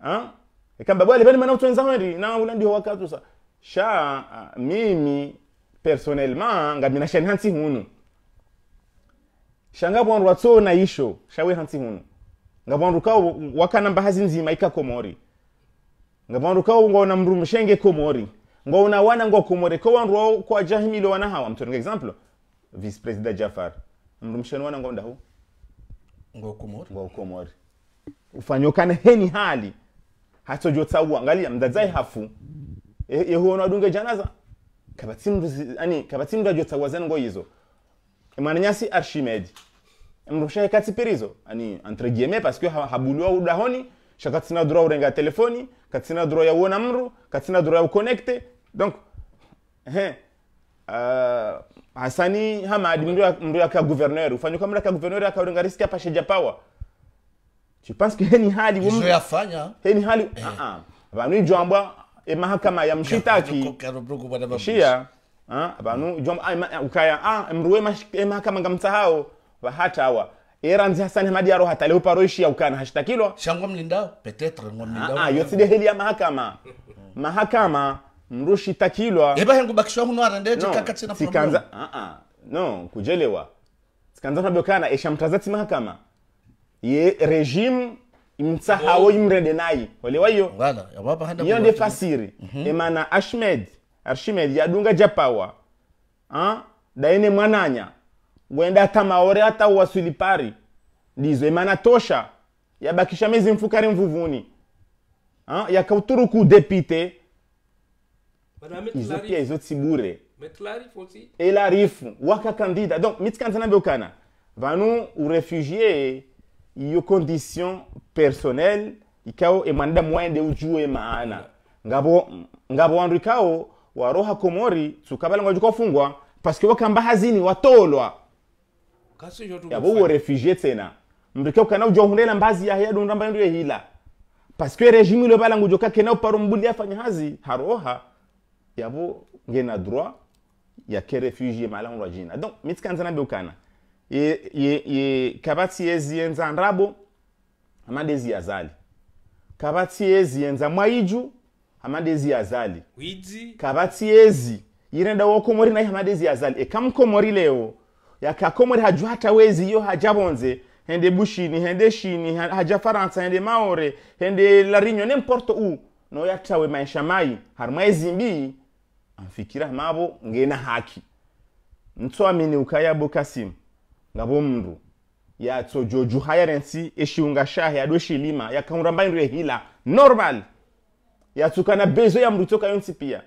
ah ikamba bwale bani manao twenza hweri na ula ndio wakati sa sha uh, mimi personnellement ngabi ngamina shani hansi hunu shanga bwanrwa na isho shawe hansi hunu ngabanduka wakana mbahazi nzima ikakomori ngabanduka ngona mrumu shenge komori ngona wana ngo komori ko wandu kwa jahimilo wana hawa mtonga example vice president Jafar mrumshani wana ngo ndahu ngo komori ngo komori ufanyokana heni hali hatojotsawa ngali mdadzai hafu yehona adunge janaza kabatsimdu ani kabatsimdu ajotsawazana ngo yizo imananyasi archimedes kati katsipirizo ani antregieme paske ha, habuliwa udahoni shakatsina droit urenga telefoni katsina droit ya uona mru katsina droit ya uconnecte donc he uh, hasani hama hamadi mndu yaka gouverneur ufanyo kama yaka gouverneur yaka urenga ya apa sheja power je pense que ni hali wum je yafanya ni hali eh. uh -uh. banu jwambwa e mahakama ya mshitaki shia ah banu jwambwa ukaya ah mruwe mahakama ngamtsahao hata awa eranzi hasani hamadiyaro hatale uparoishia ukana hashtakilwa shangwa mlindao petetre ngwa mlindao ah, ah yosidehelia mahakama mahakama mrushi takilwa eba hengu bakishwa huno arandete no, kakatsina sikanza ah, ah, no kujelewa sikanza nabokana esha mtazati mahakama ye regime imtsahawo oh. imrede nayi olewa hiyo iyo nde fasiri mm-hmm. emana ashmed arshimed yadunga japawa ah daene mwananya wenda hata maore hata uwasulipari ndizo imana tosha yabakisha mezi mfukari mvuvuni yakauturuku depite izo pia izo tsibure elarifu wakakandida donc mitsikanzanambe ukana vanu urefugie iyo condition personnelle ikao emanida mwende ujue maana ngabo ngabo wandu ikao waroha komori tsukabalangwa jukofungwa paske wakamba hazini watolwa yabo worefugie tsena mreke kana ujohulela mbazi yahya dunda mbandu yehila paske regime ile bala ngujoka kena uparo mbuli afanya hazi haroha yabo ngena droit ya ke refugie mala ngwa jina donc mitikanza na beukana ye ye ye kabati yezienza ndrabo amadezi yazali kabati yezienza mwaiju amadezi yazali wizi kabati yezi yirenda wokomori na amadezi yazali ekamkomori leo yakakomwere haju hatawezi iyo hajabonze hende bushini hende shini haja faransa hende maore hende larinyo nemporte u no yatawe maisha mai harimwaezimbii amfikira mavo ngena haki ntsoamini ukayabo kasimu ngabo mndu yatsojoju hayarensi eshiunga shahe yado shilima yakaunra mbaindu yehila normal yatsukana bezo ya mndu yonsi pia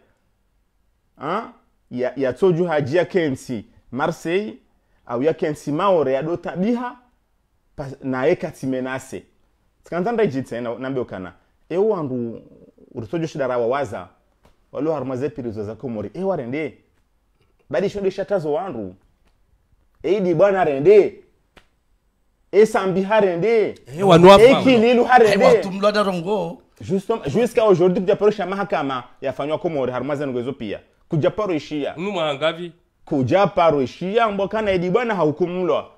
ya, ya yatsoju hajia kensi marseille au awia kensi maore ya dota biha pas, na eka timenase tikanza jitse eh, na nambe ukana eu wandu urutojo shida rawa waza walu harmaze pirizo za komori e warende badi shonde shatazo wandu eidi bwana rende esambi harende eh, e wanwa e kililu harende e eh, watumlo darongo justement jusqu'à aujourd'hui kujaparo sha mahakama yafanywa komori harmaze ngezo pia kujaparo ishia numu hangavi kujaparo ishiyambo kana edibana haukumlwa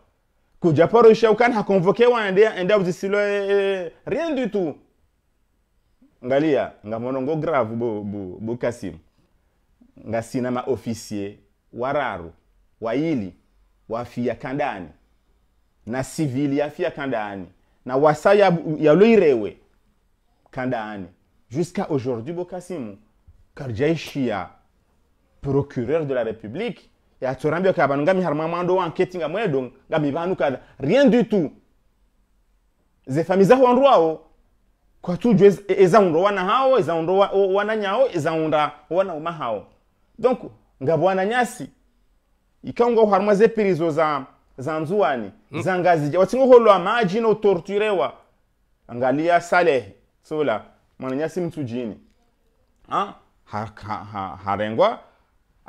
kujaparo ishiya ukana hakonvokewa enda uzisilo e, e, rien du tout ngalia ngamonongo grave bu, bu, bu kasim ngasina officier wararu waili wafia kandani na sivili yafia kandani na wasa yaloirewe ya kandani jusqu'à aujourd'hui bokasimu karjaishia procureur de la république ya torambio ka banu ngami harma mando wa enquête nga mwedo ngami banu kada rien du tout ze famiza ho ndwao kwa tujwe eza undo wana hao eza undo wana nyao eza unda wana uma hao donc ngabwana nyasi ikango harma ze pirizo za za nzuani mm. za ngazi watsingo holwa maji no torturewa angalia saleh sola mwana nyasi mtu jini ha, ha, ha, ha harengwa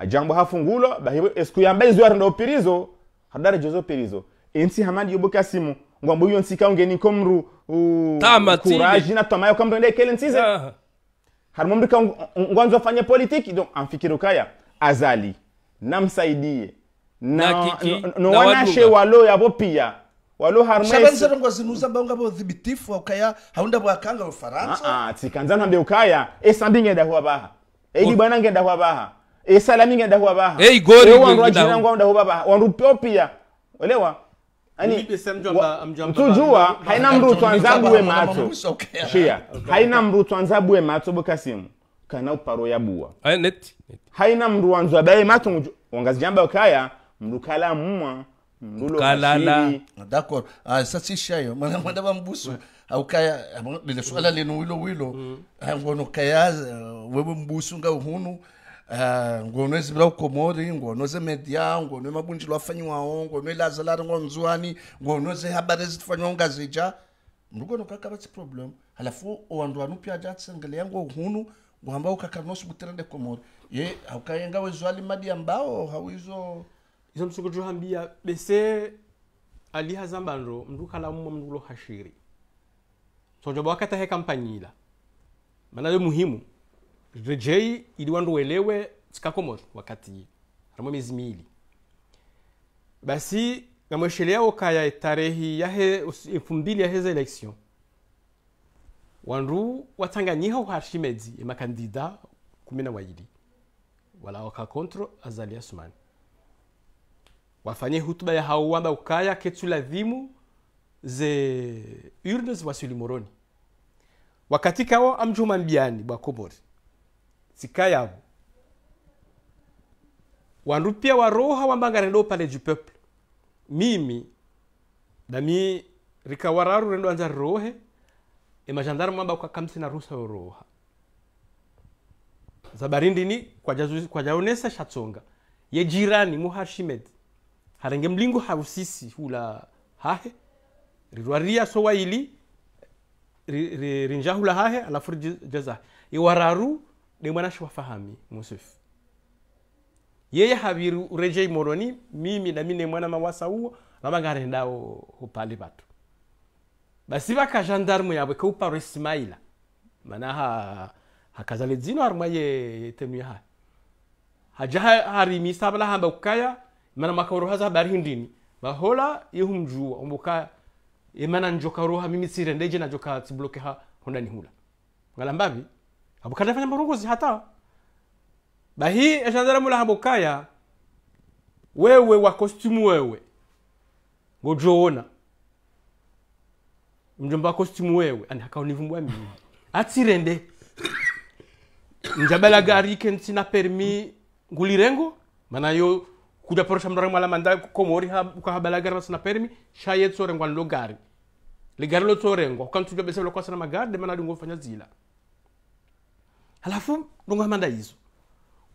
ajambo hafungulo hafungulwa bahibwe esiku yamba ndo pirizo hadare jozo pirizo enti hamadi yoboka simu ngwambo iyo nsika ngeni komru kuraji na twamayo kamdo ndai kele nsize yeah. harimo mrika ngwanzo fanya politiki donc en fikiro kaya azali namsaidie na, no wana wanashe walo yavo pia walo bo harmeshabanzarongwazinuzabangabodhibitifu aukaya haunda bwakanga ufaransa tikanzanambe ukaya esambinge esambingenda huwa baha eidi bwana ngenda kwa baha esala eh, mingi ndahuwa baha hey, eh, gori wandu wajina wangu ndahuwa baha wandu pio pia elewa ani tujua haina mrutu anzabwe mato shia haina mrutu anzabwe matso bokasimu kana uparo ya bua eh, net haina mru wanzu abaye matso wangazijamba kaya kala mwa mrulokalala d'accord ah, sasa shayo mwana mwana mbusu aukaya ah, lile ah, swala lino wilo wilo mm. Ah, ngono kaya wewe mbusu nga uhunu uh, ngono ezibila ugomori ngono zemedia ngono emabunjilo afanyiwawo ngono elaza lari ngonzuwani ngono zehabari ezifanywawo ngazija mrugono kakaba tsiproblem halafu owanduwani upyaja atsengeleya ngohunu ngohamba ukakanosi buterende komori ye haukayenga wezuali madi ambao hauizo izo msukujuhambia bese aliha zambanro mndu khala mmo mndu hashiri sonjoba wakatahe kampanyila manayo muhimu rejei ili wandu welewe tsikakomoro wakati harimo imizi miili basi yao kaya tarehi yahe elfu mbili yaheze election wandu watanganyiho uharshimezi emakandida kumi na waili wala wakakontro azali asumani wafanye hutuba ya hao wamba ukaya ketsuladhimu ze urnes wasilimoroni wakati kao amjuma mbiani bwa sikayabo wandu pia waroha wambanganendo pale jupeple mimi dami rikawararu rendo anza rohe emajandaru mamba kwa kamsi na rusa yoroha zabarindini kwajaonesa kwa shatsonga ye jirani muhashimed harenge mlingo harusisi hula hahe rirwaria sowaili rinja hula hahe alafu jazahe iwararu demwanasho wafahami musufu yeye havirejei moroni mimi nami nemwana mawasa uwo navangarendawo upali vatu basi vaka gendarme yabwe keuparo ismaila mana ha hakazale dzino arimwa ye tenu yahayo haja harimisa ha, hamba kukaya mana makaorohaza habari hindini vahola ihumjuwa ombuka emana njokaroha mimitsire ndeje najoka tsiblokeha hundani hula ngalambavi abukaya afanya marunguzi hata bahi eshanzaramula habukaya wewe wa kostimu wewe ngojoona mjomba wa kostimu wewe ani hakaonivumbwa mimi atsirende njabalaga arike ntsina permi ngulirengo manayo kuda porosha mndora mwala manda komori ha ukahabalaga rasina permi shaye tsorengwa logari ligari lotsorengwa ukantujwa bese lokwa sana magari de manadi ngofanya zila halafu ndongo amanda hizo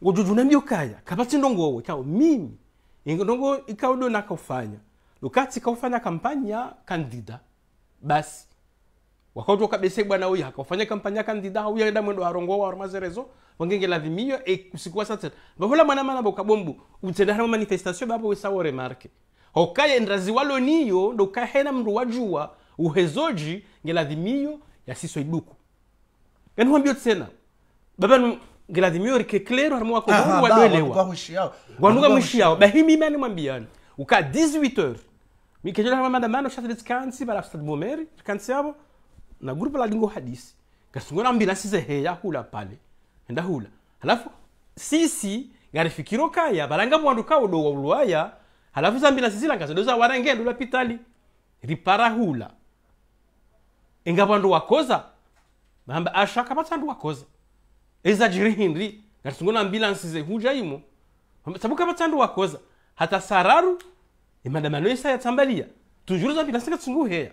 ngo jujunamye kaya kapati ndongo wowe kao mimi ndongo ikaudo nakaufanya lukati kaufanya kampanya ya kandida basi wakauto kabese bwana uya hakaufanya kampanya ya kandida hauyaenda mwendo harongo wa mazerezo wangenge la lazimio e kusikuwa sasa bahola mwana mwana mana bokabombu utendahara manifestation babo wore marke hokaye ndrazi walo niyo ndo kahena mndu wajua uhezoji ngela ngeladhimio yasiso ibuku yanuhambio tsena baba babanu ngilathimiorike klero harimo wakohuru ah, wadwelewa ah, wanuga mwishiao bahimi mani mwambia uka 18h mi mikejela hama maandamano shatri tkansi bala fsad bomeri kansi yabo na grupo la lingo hadisi na mbila sise he ya hula pale enda hula halafu sisi garifikiro kaya balanga mwandu ka kawo do waulwaya halafu mbila sisi langa zodoza warange la pitali ripara hula inga wakoza mamba ashaka patandu wakoza ezajire henry ngati tingona ambulansi zehujaimo sabuka batsandu wakoza hata sararu emadamano ya yatsambalia tujuru za ambulansi ngatsinguheya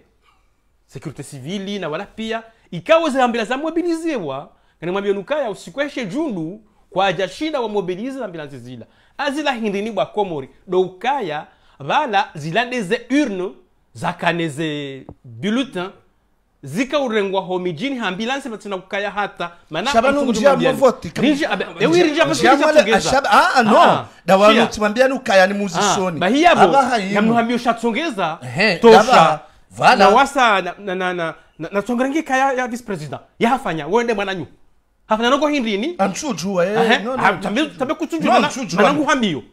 sekurite sivili na wala pia ikawo zambila zamobilizewa ngani nukaya usikweshe jundu kwa aja shida za zambilansi zila azila hindini bwa komori do ukaya vala zilandeze ze urne zakane ze bulletin zikaurengwa homi jini hambilanse batina kukaya hata mana shabano njia mvoti rinje ewi rinje abashinja tugeza ashaba ah, ah no ah, ah. dawanu tibambia nukaya ni muzishoni bahiyabo namnuhamio shatsongeza tosha na wasa na na na, na, na, na tsongerengi kaya ya vice president yahafanya wende mwananyu hafanya noko hindini anchujua eh no no tambe tambe kuchujua manangu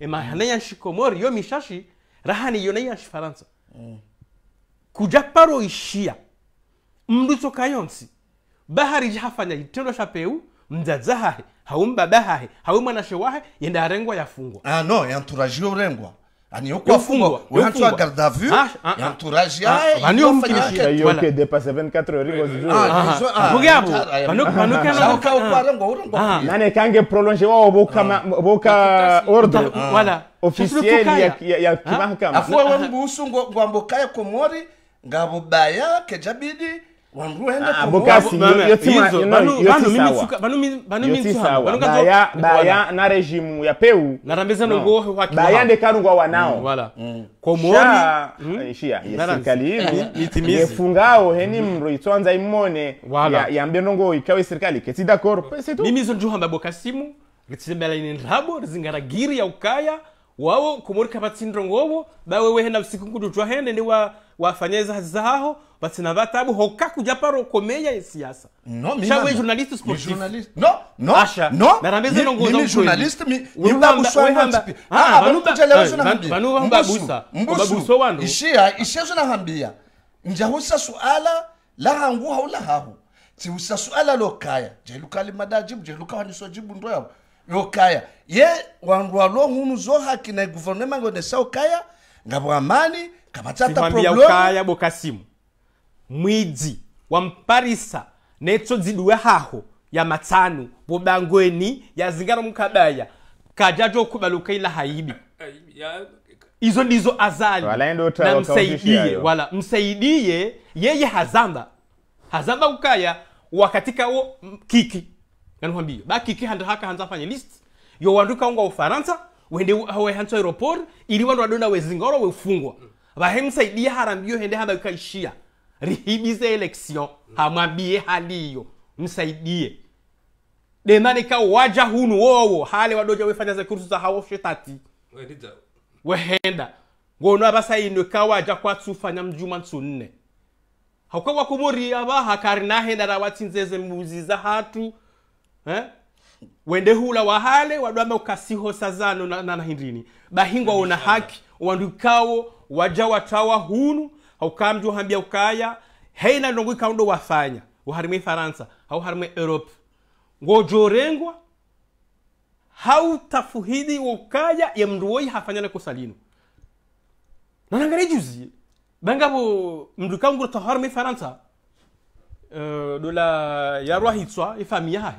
emahana ya yo mishashi rahani yona ya shifaransa eh. kuja paro ishia mnduto kayonsi bahari jihafanya itendo sha peu mdzadza hahe mdzadzahahe hahe bahahe haumwanashewahe yenda arengwa yafungwa ah, no yanturajio urengwa aniyokufungwa 24 ringo zijua ah, ah, ah. ah kange prolonger wao boka ordre officiel ya ya ngwambokaye komori ngabubaya kejabidi na regimu ya peu narambeza ndekarungwa wanao komona heni mro itwanza imone yambe nongo ikawe serikali ketsidakoro mimizo njuhamba bokasimu ritsemela ine ndabo rizingaragiri ya ukaya wao kumurika vatsindiro ngovo vawewehe na vusiku nkudu twahende ndi wa wafanyeza zaho vatsina vatabu hoka kuja paro komeya siyasa no shawe journaliste sportif journaliste no no asha no no nongoza mimi journaliste mi yumba swahamba ah vanuba ah, chelewa zona hambia vanuba mbabusa mbabuso wando ishia ishia zona hambia njahusa suala la hangu haula hahu tiusa suala lokaya jelukali madajibu jeluka waniso jibu ndo yokaya ye wandu walo hunu zo haki na guvernema ngodesa ukaya ngabo amani kabatata bokasimu mwidzi wamparisa netso haho ya matsanu bobangweni yazingaro mkabaya kajajo kubaluka ila haibi izo ndizo azali na msaidie wala msaidie yeye hazamba hazamba ukaya wakatika wo kiki nganikwambia bakike handu haka hanza fanya list yo wandu kaunga ufaransa wende wehantswa aeroport ili wandu wadonda wezingoro wefungwa vahemsaidia harambio hende handa ukaishia rihibize election hamwambie hali iyo msaidie denanika waja hunu wowo hale wadoja wefanya zekurusu za hawo shetati wehenda ngono abasainwe kawaja kwatsufanya mjuma nsunne haukawakumori aba hakarina henda rawatsinzeze muzi za hatu eh? wende hula wahale wadwama ukasiho sazano na, na, na hindini bahingwa una haki wandukao waja watawa hunu haukamju hambia ukaya heina ndongo ikaundo wafanya uharimwe faransa hau harimwe europe ngojorengwa hautafuhidi wokaya ya mndu woyi hafanyana kosalino nanangare juzi bangabo mndu kaungura taharimwe faransa uh, dola yarwahitswa ifamiya hahe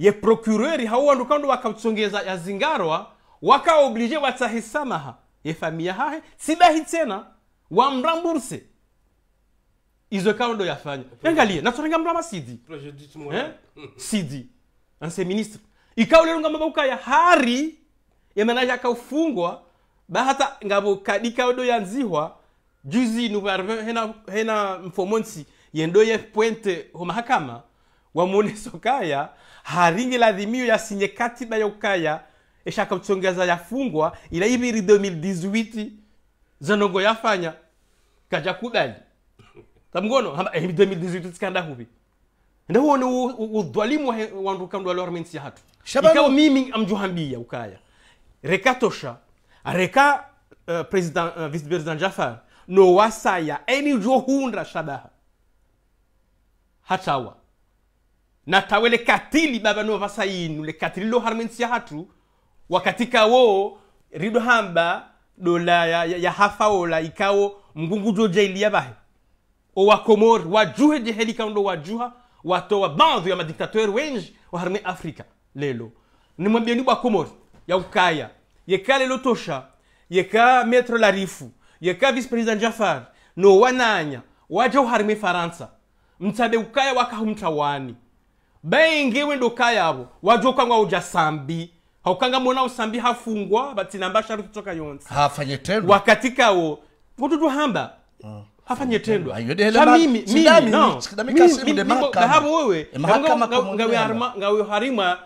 ye procureur hauwandu kandu wakatsongeza yazingarwa wakaoblige watsahisamaha ye famiya hahe sibahi tena wamramburse izo kawo ndo yafanya angalie natsorenga mlama sidi eh? sidi anse ministre ikawo ngamba buka ya hari yemanaje akaufungwa bahata ngabo kadikawo do yanzihwa juzi nubarve hena hena mfomonsi yendo ye pointe ho mahakama wamuoneso sokaya haringi la yasinye katiba yokaya eshaka kutsongeza yafungwa ila ibiri 2018 zanongo yafanya kaja kudali tamgono hamba eh, 2018 tsikanda hubi ndahuo ni udhalimu wandukandu alwarmensi hatu ikawa mimi amjuhambia ukaya rekatosha reka uh, president uh, vice president jafar no wasaya eni johundra shabaha hatawa na natawe lekatili babanu vasayinu lekatili loharmensia hatu wakatika wo rido hamba dola ya, ya, ya hafa hafaola ikawo mgungujo jailia vahe owakomori wajuhe jehelikaundo wajuha watowa bandhu ya madiktateur wenji harme afrika lelo ni mwambia nimwambieni bwakomori ya ukaya yeka lelo tosha yeka metro larifu yeka vice president jafar no wananya waja uharume faransa mtabe ukaya wakahumtawani baingi winduka yavo wajuka ngwa uja sambi haukanga mona usambi hafungwa batinamba sharu kutoka hafanye tendo wakati kawo ngututu hamba mm. mimi mimi mimi mimi ngawe harima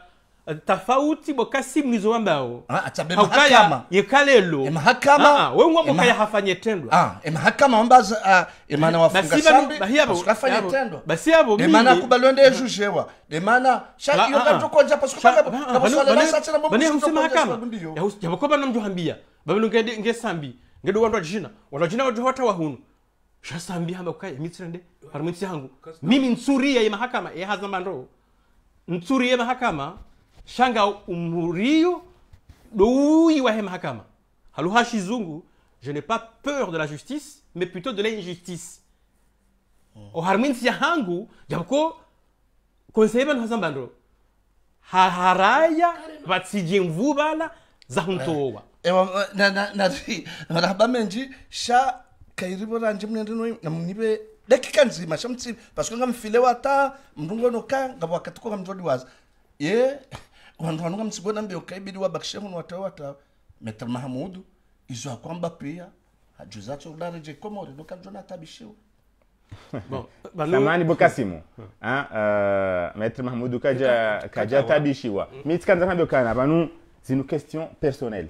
Eh, tofauti bokasi mwizo wambao ah, haukaya yekalelo emahakama e ah, ah, we ngwa e bokaya hafanye tendwa emahakama ambazo emana wafunga sambe basi e mimi kubalonde pasuko sacha na hakama ngesambi wandwa jina wandwa jina hata wahunu shasambia hamba kaya mitrende hangu mimi nsuria ya mahakama ya hazamba ndo ya mahakama shanga umuriyu wa mahakama haluhashi zungu je n'ai pas peur de la justice mais plutôt de l'injustice hmm. oharminsi yahangu japokuwa konseye bantu hazambandro haharaya batsidye mvubala zahuntowa eh, ewa eh, Na na, na, sha kairibo ranje no namunibe dakika nzima shamtsibi paske ngamfile wata mrungonoka ngabo wakati katuko ngamjodi waza ye vanhu vanongamtsivona mbe ukaibidi wabakishe huno watawata metre mahamudu izo akwamba pia hajuzacho udareje komore dokanjona atabishiwe bon, samani bokasimu uh, hmm. ah, eh, maître mahmudu kaja kaja tabishiwa hmm. mi tikanza kambe kana panu zinu question personnelle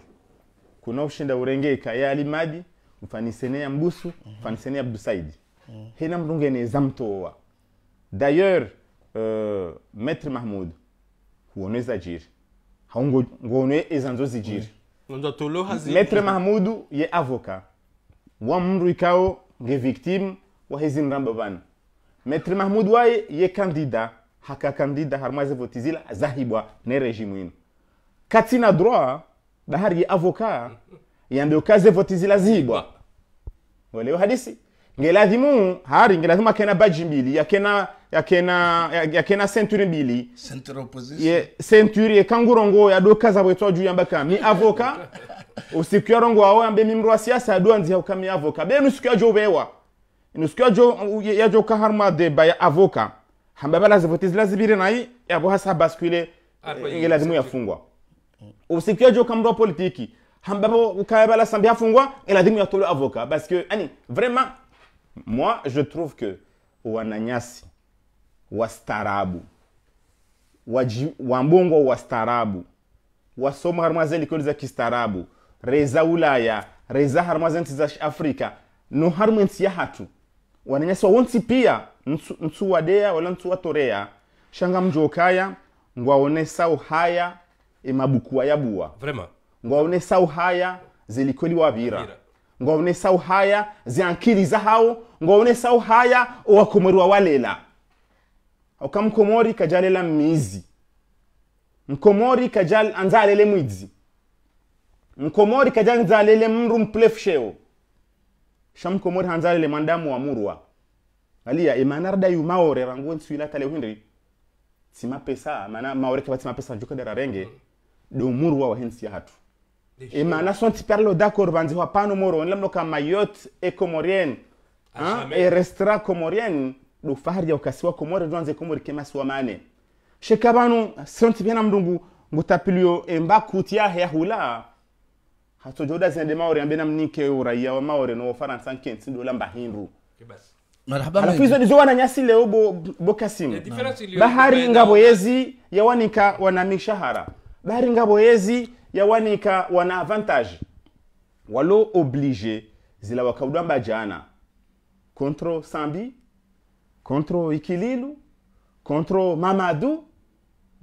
kuna ushinda urengeka ya alimadi mfanisene ya mbusu hmm. mfanisene ya abdusaidi hena mrungeneza mtowa dayer uh, eh, maître mahmudu huonwe zajiri haungonwe ezanzo zijiri metre mahmudu ye avoka wamru ikao nge victime wahezinramba bana metre mahmudu waye ye kandida haka kandida harimwaze votizila zahibwa ne rejimu ino katina droit bahari ye avoka yambe ukaze votizila zihibwa waleo hadisi ngelazimuu hari ngelazima kena baji mbili yakena yakena yakena ceinture mbili ceinture opposition ye ceinture yekangurongo yado kaza bwetwa juu yambaka mi avoka usiku ya rongo awo ambe mimro wa siasa ado anzia ukami avoka benu siku ya jo bewa nous ya jo ya jo harma de ba avoka hamba bala zivotezi lazibire nai yabo hasa bascule ngelazimu ah, eh, fungwa usiku ya jo kamro politiki hambabo kayabala sambi afungwa ya yatolo avoka parce que ani vraiment moi je trouve que wananyasi wastarabu wambongo wastarabu wasoma harmazen likoli za kistarabu reza ulaya reza harmazen za afrika no harmwensi ya hatu wananyaswa wonsi pia ntsu wadea wala ntsu watorea shanga mjokaya ngwaone sau haya emabukuwa yabuwa ngwaone sau haya zilikweli wavira ngwaone sau haya ziankili za hao ngwaone sau haya owakomerwa walela oka kajalela mizi mkomori kajal anzalele mwizi mkomori kajal nzalele mru mpulefu sheo shamkomori hanzalele mandamu wa murwa aliya imanarda yu maore rangu nsuila tale uhindri tsima pesa mana maore keba tsima pesa njuka dera renge mm. do murwa wa hensi ya hatu imana son tiperlo d'accord banzi wa pano moro nlamlo kama yot e comorienne hein, et restera comorienne ɗo faharja ka siwa komore moɗa donze komori kema siwa mane shekabanu sronti bena mdungu ngutapilio emba kutia ya hula hato joda zende maori na mnike uraia wa maori no faransa nken sindo lamba hindu alafu hizo ndizo nyasi leo bo, bo kasim bahari ngaboyezi wanika wana mishahara bahari ngaboyezi wanika wana avantage walo oblige zila wakaudwamba jana kontro sambi contre Ikililu, contre Mamadou,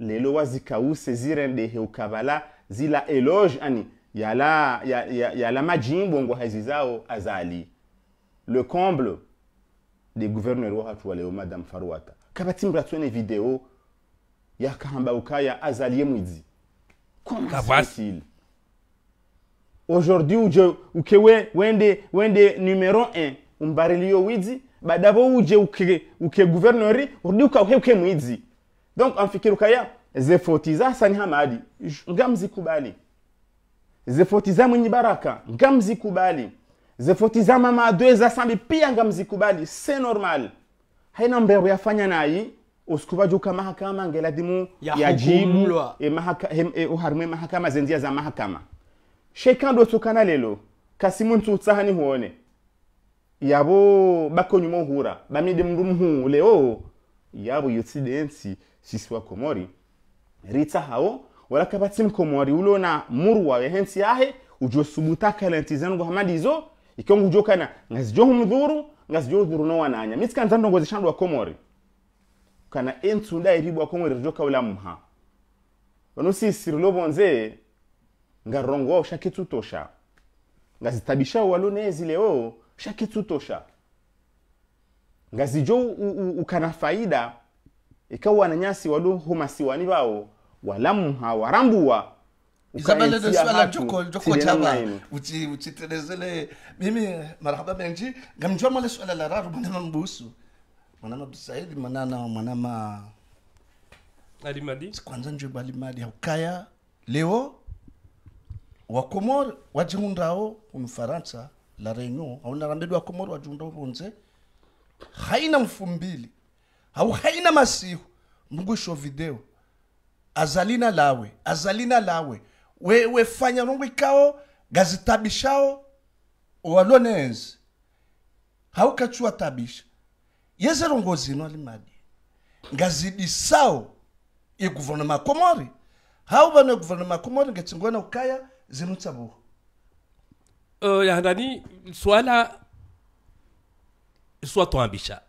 lelo wazikause des heukabala zila éloge, ani yala yala, yala majimbo ngo hazizao azali le comble des gouverneurs ont waleo madame Farwata kabatimbra vidéo, ya yakahamba ukaya azalie mwizi comment facile aujourd'hui ou ukewe wende wende un, 1 barilio wizi badabo uje uke uke guvernori urudi ukauheuke mwizi donc amfikiruka ya zefoti za sani hamadi ngamzikubali zefoti za mwenye baraka ngamzikubali zefoti za mama adwe za sambi pia ngamzi kubali c'est normal haina mbeo yafanya nayi usikuvajuka mahakama ngeladimu jibu e mahakama e, uharme mahakama zenjia za mahakama shekando tukana lelo kasimu ntutsahani huone yabo bakonyuma ohura bamide mndu mhuule o yabo yotsidentsi sisi wa komori rita hao wala walakabatsi mkomori ulona murwa wehensi ahe ujosubuta kalenti hamadi zo ikongu jo jokana ngazijohu mdhuru ngazijohu dhuru no wananya mitsika ndongozeshandu wa komori kana entu entsu ndairibu wa komori rijoka ula mha vanosisiri lovonze ngarongoa ushakitsu tosha ngazitabisha walonezi leo shakitutosha ngazijo ukana faida ikawa wananyasi waluhuma siwani wao walamha warambua uchitelezele mimi marhaba benji ngamjua mwale swala la raru mwanama mbusu mwanama abdusaidi mwanana mwanama alimadi kwanza njuba alimadi haukaya leo wakomor wajihundao umfaransa la réunion awunalambedwa komoro wajunda ubunze haina mfumbili au haina masihu mgwisho video azalina lawe azalina lawe wewe fanya rungu ikao gazitabishao walonenzi haukachua tabisha yezerongozino alimadi ngazidisao gouvernement komori hau bana gouvernement komori ngetsingona ukaya zinutsabuhu uh, ya nani swala swatwambisha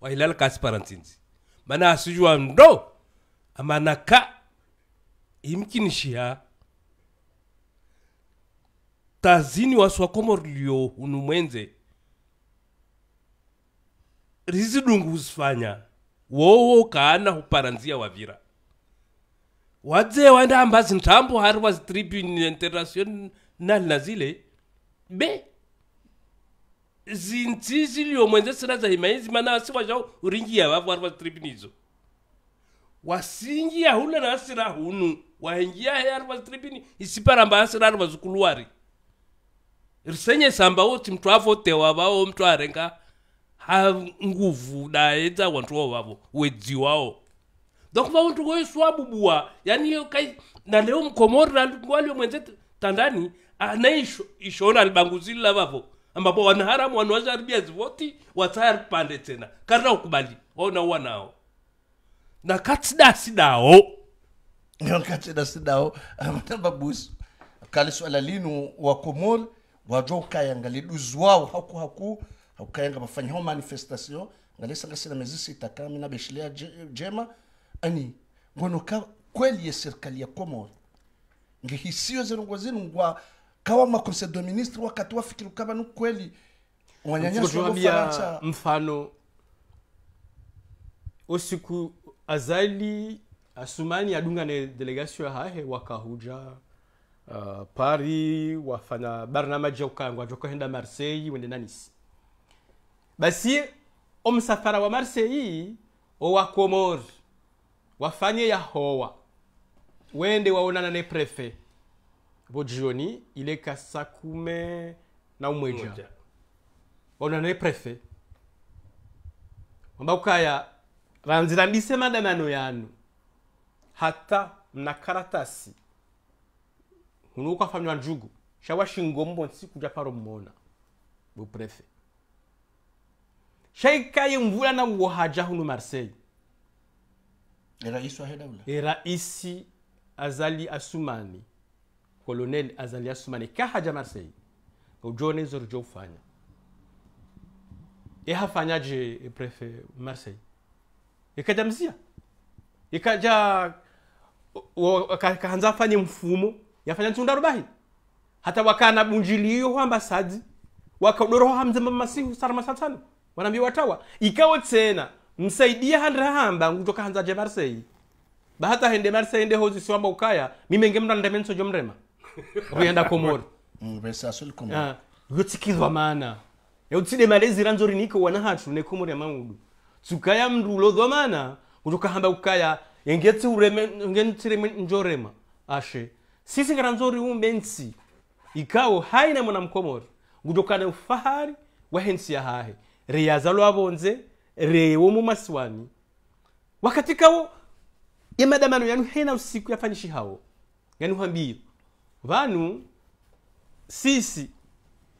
wailala kasi parantinzi mana asijua ndo amana ka imkinishia tazini waswa komorlio mwenze rizidungu usifanya wowo kaana huparanzia wavira wadze wanda ambazi ntambo hari wazitribune international na zile be zinzizi mwenze sina zahimaizimana wasiwazhao uringiya vavu wari vazitripinizo wasingiya hula na asira hunu wahengiya he ari vazitripini isiparamba asira ari vazukulu risenye samba woti mntu avotewa vao mtu arenga ha nguvu daye dzawantsuwo vavo wedziwawo donc vauntu woiswabubuwa yani yo kai na leo mkomori nalingwalio mwenze tandani anaishona libanguzili lavavo ambapo wanaharamu wanawajaribia zivoti pande tena karina ukubali waona uwanao na katsidasidao katsidasidao amanababusu kali swala linu wa komor wajo ukayanga liduzu wao haku haku ukayanga bafanya ho manifestation ngalisangasina mezisi itakami nabeshilea jema ani ngonoka kweli ya serikali ya komor ngehisiyo zirongozinu ngwa kawa maconseil de ministre wakati wafikiri kama ni kweli mfano usiku azali asumani adunga ne delegation ya hahe wakahuja uh, paris wafanya barnamaji ukangwa jokohenda marseille wende nanisi basi omsafara wa marseille owakomori wafanye yahowa wende waonana ne prefet hapo jioni ile kasa kumi na umoja baonana prefe wamba kukaya ranzira ndise madamano yanu hata mna karatasi hunu ukafanywa njugu shawashingombo nsi kuja paro mmona buprefe shaikaye mvula na uohaja huno marseille eraisi azali asumani colonel azali asumani kahaja marseille ujone hizo rijofanya ihafanyaje eh, prefe marseille ikaja mzia ikaja kaanza afanye mfumo yafanya nsundarubahi hata wakana bunjiliyo hwamba sadzi wakadoroho hamzema masihu saramasatsano wanaambia watawa ikawo tsena msaidia handrahamba ngutoka hanzaje marseille bahata hende marseille ndehozi ukaya mimenge mrema ruyenda komoro vesasoli mm, komoro yotsikirwa mana ah, yakutside yaani malezi eziranzori niko wana hathu ne komoro ya maudu tsukaya mndu ulodhwa mana utokahamba kukaya engetsiureme njorema ashe sisi ngaranzori umbensi ikawo haina mwana mkomori ngutokana ufahari wa hensi ya hahe reyazalo avonze rewo mumaswani wakati kawo yemadamano yanu hena usiku yafanishi hawo yanu uhambire vanu sisi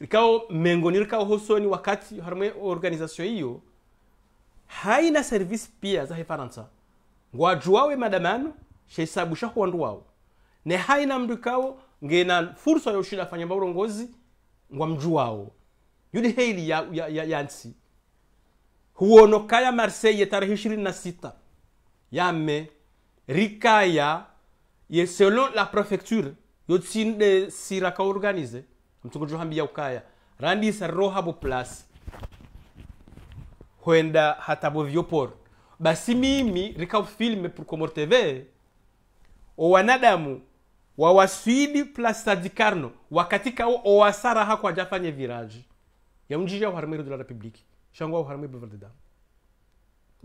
rikao mengo nirikao hosoni wakati harimwe organisation hiyo haina service pia za hefaransa ngwaju madamano shesabu shahuwandu wawo ne haina mndu ikao ngena fursa ushida afanya baurongozi ngwa mju yudi yuli ya, ya, ya, ya, yansi huonokaya marseille tarehe ishirini na sita yame rikaya ye selon la prefecture yotsinɗe sira ka organise hambi ya ukaya randisa rohabo plus hoenda hatabo vyopor basi mimi rikaufilme purkomor tv owanadamu wawaswidi plus sadikarno wakatika ao owasara hako ajafanye viraji yamjija uharimwe dola republiki shangwa uharimwe bevel dedam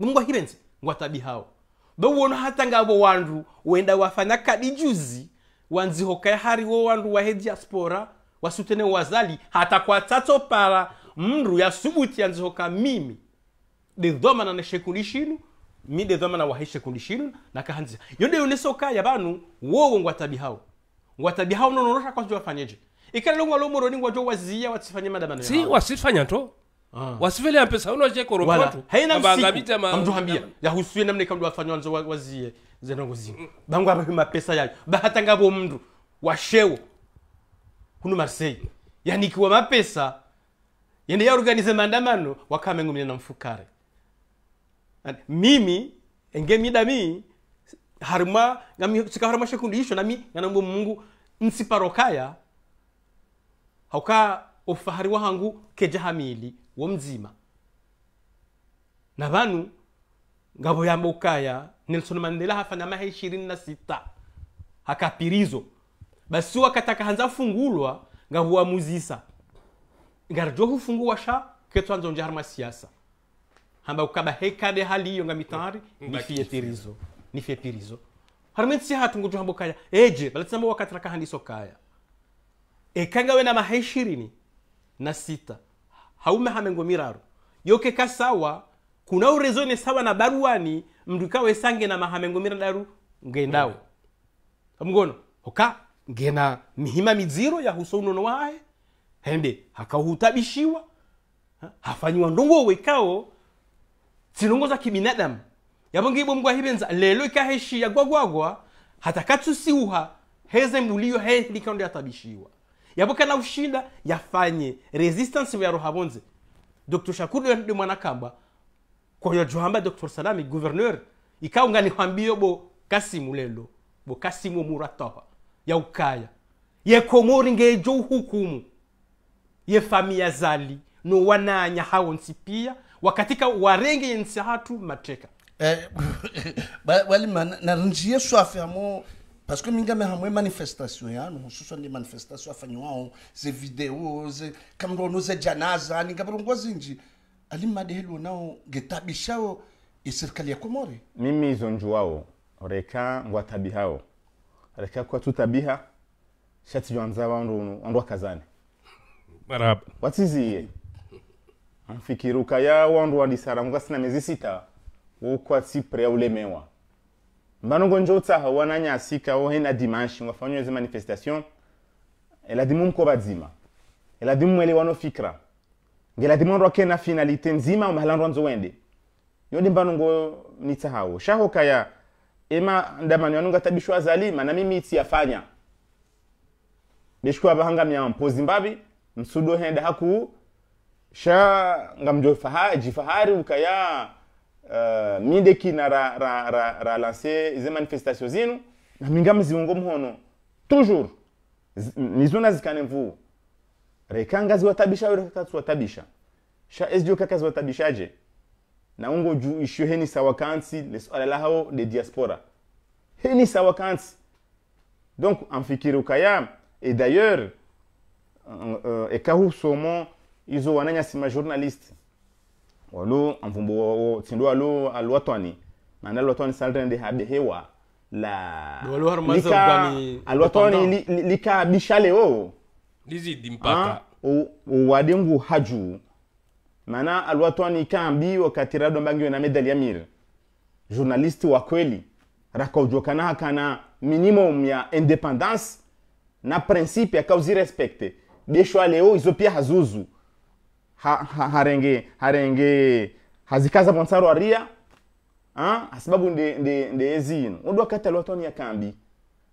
ngwa hirenze ngwa tabi hao bauona hata ngabo wandu wenda wafanya kadi juzi wanzihokaya hariwo wandu wahe diaspora wasutene wazali hata kwa tatsopara ya subuti yanzihoka mimi dedhomana na shekundi shinu mi dedhomana wahe shekundi shinu kahanzia yonde yonesoka ya banu wowo ngwatabi hao ngwatabi hao nonorosha kwazjo wafanyeje ikalilongwa lomoroni ngwajo waziya watifanye madabano si wasifanya to ah. wasivele ampesa uno chekoro voilà. kwatu haina msiku ma... amjuhambia yahusuye namne kabla wafanywa nzo waziye zenongo zimo bangu abape mapesa yayo bahata ngabo mndu washewo huno Marseille yani kiwa mapesa yende yaorganize maandamano wakamengumine na mfukare And, mimi mida mi harma ngami sikaharma shekundi isho nami nganambo mungu nsiparokaya hauka ufahari wahangu hamili womuzima na vanu ngavo yamba ukaya nelson mandela hafana mahe ishirini na sita hakapirizo basi wakataka hanza fungulwa ngahuwamuzisa ngarjo hufunguwa sha ketwanza onja harima siasa hamba ukaba hekade hali iyo ngamitari mitari nifie pirizo nifie pirizo harimwenti si hatu ngujo hambo kaya eje balatsamba wakatraka handiso kaya ekangawe na mahe ishirini na sita haume hamengo miraro yoke kasawa kuna urezone sawa na baruani mndu kawe sange na mahamengo miradaru ngendawo amgono hoka ngena mihima miziro ya husounono wae hende hakauhutabishiwa hafanyiwa ndongowe kao tsinongo za kibinadamu yavongibo mgwa hibenza lelo ikaheshiya gwagwagwa hatakatsusiuha heze mluliyo he likando yatabishiwa na ushinda yafanye resistance ya ruhabonze dr shakuru de mwanakamba koyo johamba dr salami gouverneur ikaunga nihambio bo kasimu lelo bo kasimu murataha ya ukaya ye komori ngejo hukumu ye famia zali no wananya hao nsipia wakatika warenge nsi hatu mateka eh, walima narinjie swafyamo parce que mingame hamwe manifestation yanu hususan ni manifestation afanywao ze video ze kamrono ze janaza ningabarongo zinji alimadi helo nao getabishao serikali ya Komori. Mimi izo reka ngwatabihao reka kwa tutabiha shati jwanza wandu wandu kazane baraba watiziye amfikiruka ya wandu wadisara ngwa sina miezi sita wokwatsi prea ulemewa manongo njotsa hawana nyasika wohena dimanshi wafanywa ze manifestation eladimu mko badzima ele mwelewano fikra ngeladimu ndo kena finalite nzima umahala ndo nzowende yodi mbanongo nitsahawo shaho kaya ema ndamani wanonga tabishwa zalima na mimi itiyafanya bishkwa bahanga mya mpozi mbabi msudo henda haku sha ngamjo fahaji fahari ukaya uh, mindekina ra ra ra ra lancer ze manifestation zinu na minga mziungo mhono toujours nizona zikane mvu rekanga ziwatabisha wewe katswatabisha sha esjo kaka ziwatabishaje na ungo ju isho heni sawa kansi le swala de diaspora heni sawa kansi donc amfikiri ukaya et d'ailleurs euh, euh, somo izo sima journaliste walo anvumbo tindo alo alwatwani mana alwatwani saltende habe hewa la lika alwatwani li, li, lika bishale o dimpaka o ah, uwadengu haju mana alwatwani kambi wakatirado mbangi na medali ya mir journaliste wa kweli rakaujokanaha kana minimum ya independence na principe ya kauzi respecte beshwa leo izopia hazuzu ha, ha, harenge harenge hazikaza bonsaro aria ha? asibabu nde nde nde ezino ndo wakati alotoni ya kambi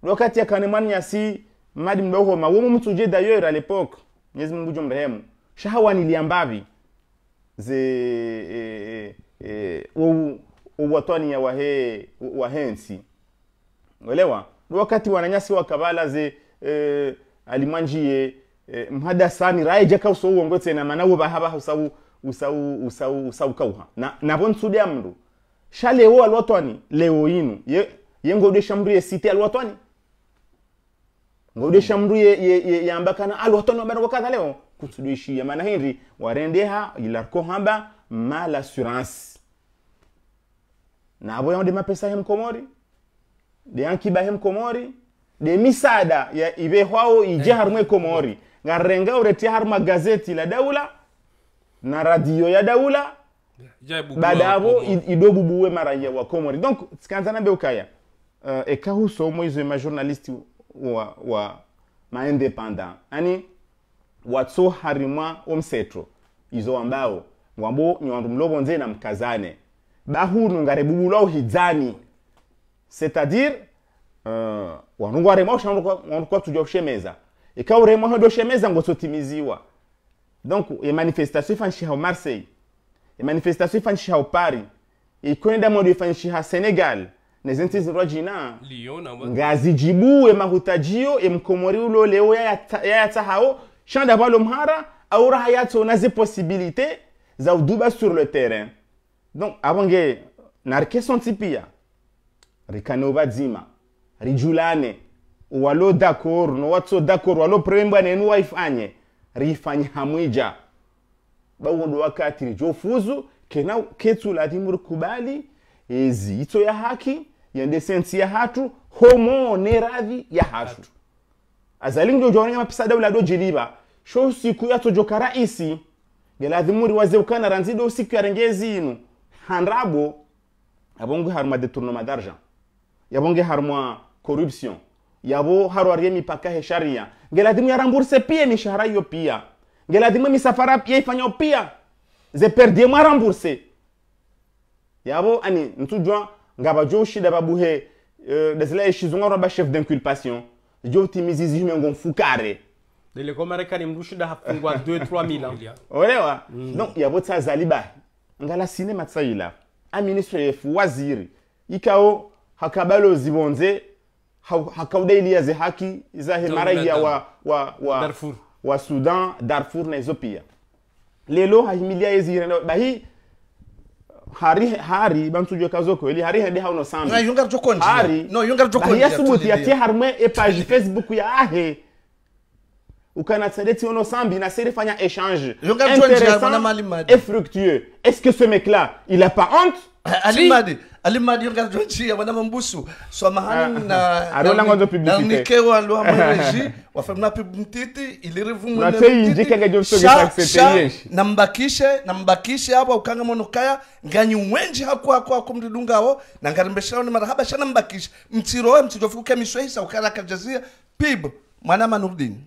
ndo wakati ya kanemani ya si madi mdogo mawomo mtuje d'ailleurs à l'époque Mwenyezi Mungu jomrehemu shahawa niliambavi ze e, e, e, watoni ya wahe wahensi ndo wakati wananyasi wakabala ze e, alimanjie eh, mhadasani raye jaka usou wongotse na mana woba haba usau usau usau usau kauha na na bon sudi amndu shale wo alwatwani leo inu ye yengo de shamru ye site alwatwani ngo de shamru ye ye, ye yambakana alwatwani bana kwa leo shi ya mana maana warende ha ilarko hamba mal assurance na yao de mapesa hem komori de yankiba hem komori de misada ya ibe hwao ije harumwe komori hey ngarenga renga har magazeti la daula na radio ya daula yeah. baada yavo idobubuwe ya wa komori donc sikanza nabe ukaya uh, ekahusomo izo majournalisti wa, wa maindependant ani watso harimwa omsetro izo ambao ngwambo ni wandu mlobonze na mkazane bahunu ngarebubulwa uhidzani c'est-à-dire uh, wandu ngwarema ushandu kwatuja kushemeza ikaw uremwa ntodoshemeza ngo sotimiziwa donc iyo e manifestation ifanyishiha marseille iyo e manifestation ifanyishiha paris ikwenda e modo ifanyishiha senegal nezenti zirwa jina ngazijibue mahutajio emkomori ulo leo yayatsahao ya champ davalo mhara aura hayato hayatsona ziposibilite za uduba sur le terrain donc avonge narke sonti pia rikanova dzima rijulane walo dakor no watso dakor walo premba ne nenu waifanye rifanye hamwija ba wondo wakati ni jofuzu kena ketsu latimuri kubali ezi ito ya haki yende sensi ya hatu homo ne radhi ya hatu azalingo jorenga mapisa dawla do jiliba sho siku ya tojoka raisi waze ukana ranzido siku ya rengezi inu handrabo yabongi harma detournement madarja yabongi harma corruption yabo harwariye mipaka he sharia ngeladimu pia mishahara hiyo pia ngeladimu misafara pia pia ze perdie mwaramburse yabo ani ntujwa ngabajo shida babuhe euh, desela rwa ba d'inculpation jo timizizi himengo mfukare olewa mm. donc tsazali ba ngala sinema tsayila a yefu waziri ikao hakabalo zibonze hakaudelia ze zihaki za himaraia wa, wa, wa, Darfur. wa sudan darfur na ethiopia lelo hahimilia yezihirena bahi hari hari bamtujwe kazoko eli hari hende hauno sambi no yungar jokondi hari no yungar jokondi ya subuti ya tie harme e page facebook ya ahe ukana ti ono sambi na seri fanya échange yungar jokondi ya mali mali et fructueux est-ce que ce mec là il a pas honte eh, ali madi alimadi yo ngadro nchi ya wana mambusu so mahani ah, ah, ah. na arola ngozo publicité na nikewa lwa mwereji wafamna pub mtiti ilirivu mwene mtiti na teyi kanga jo soge sakseteye na mbakishe na mbakishe hapo ukanga mono kaya nganyi wenji hakuwa hakuwa kumdidunga ho na ngarimbeshana ni marahaba shana mbakishe mtiroe mtijofuke miswehisa ukara kajazia pib mwana manurdini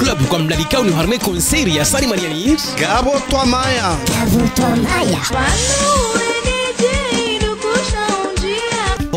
club kwa ni uniharme konseri ya Sari Mariani Gabo maya Gabo Twamaya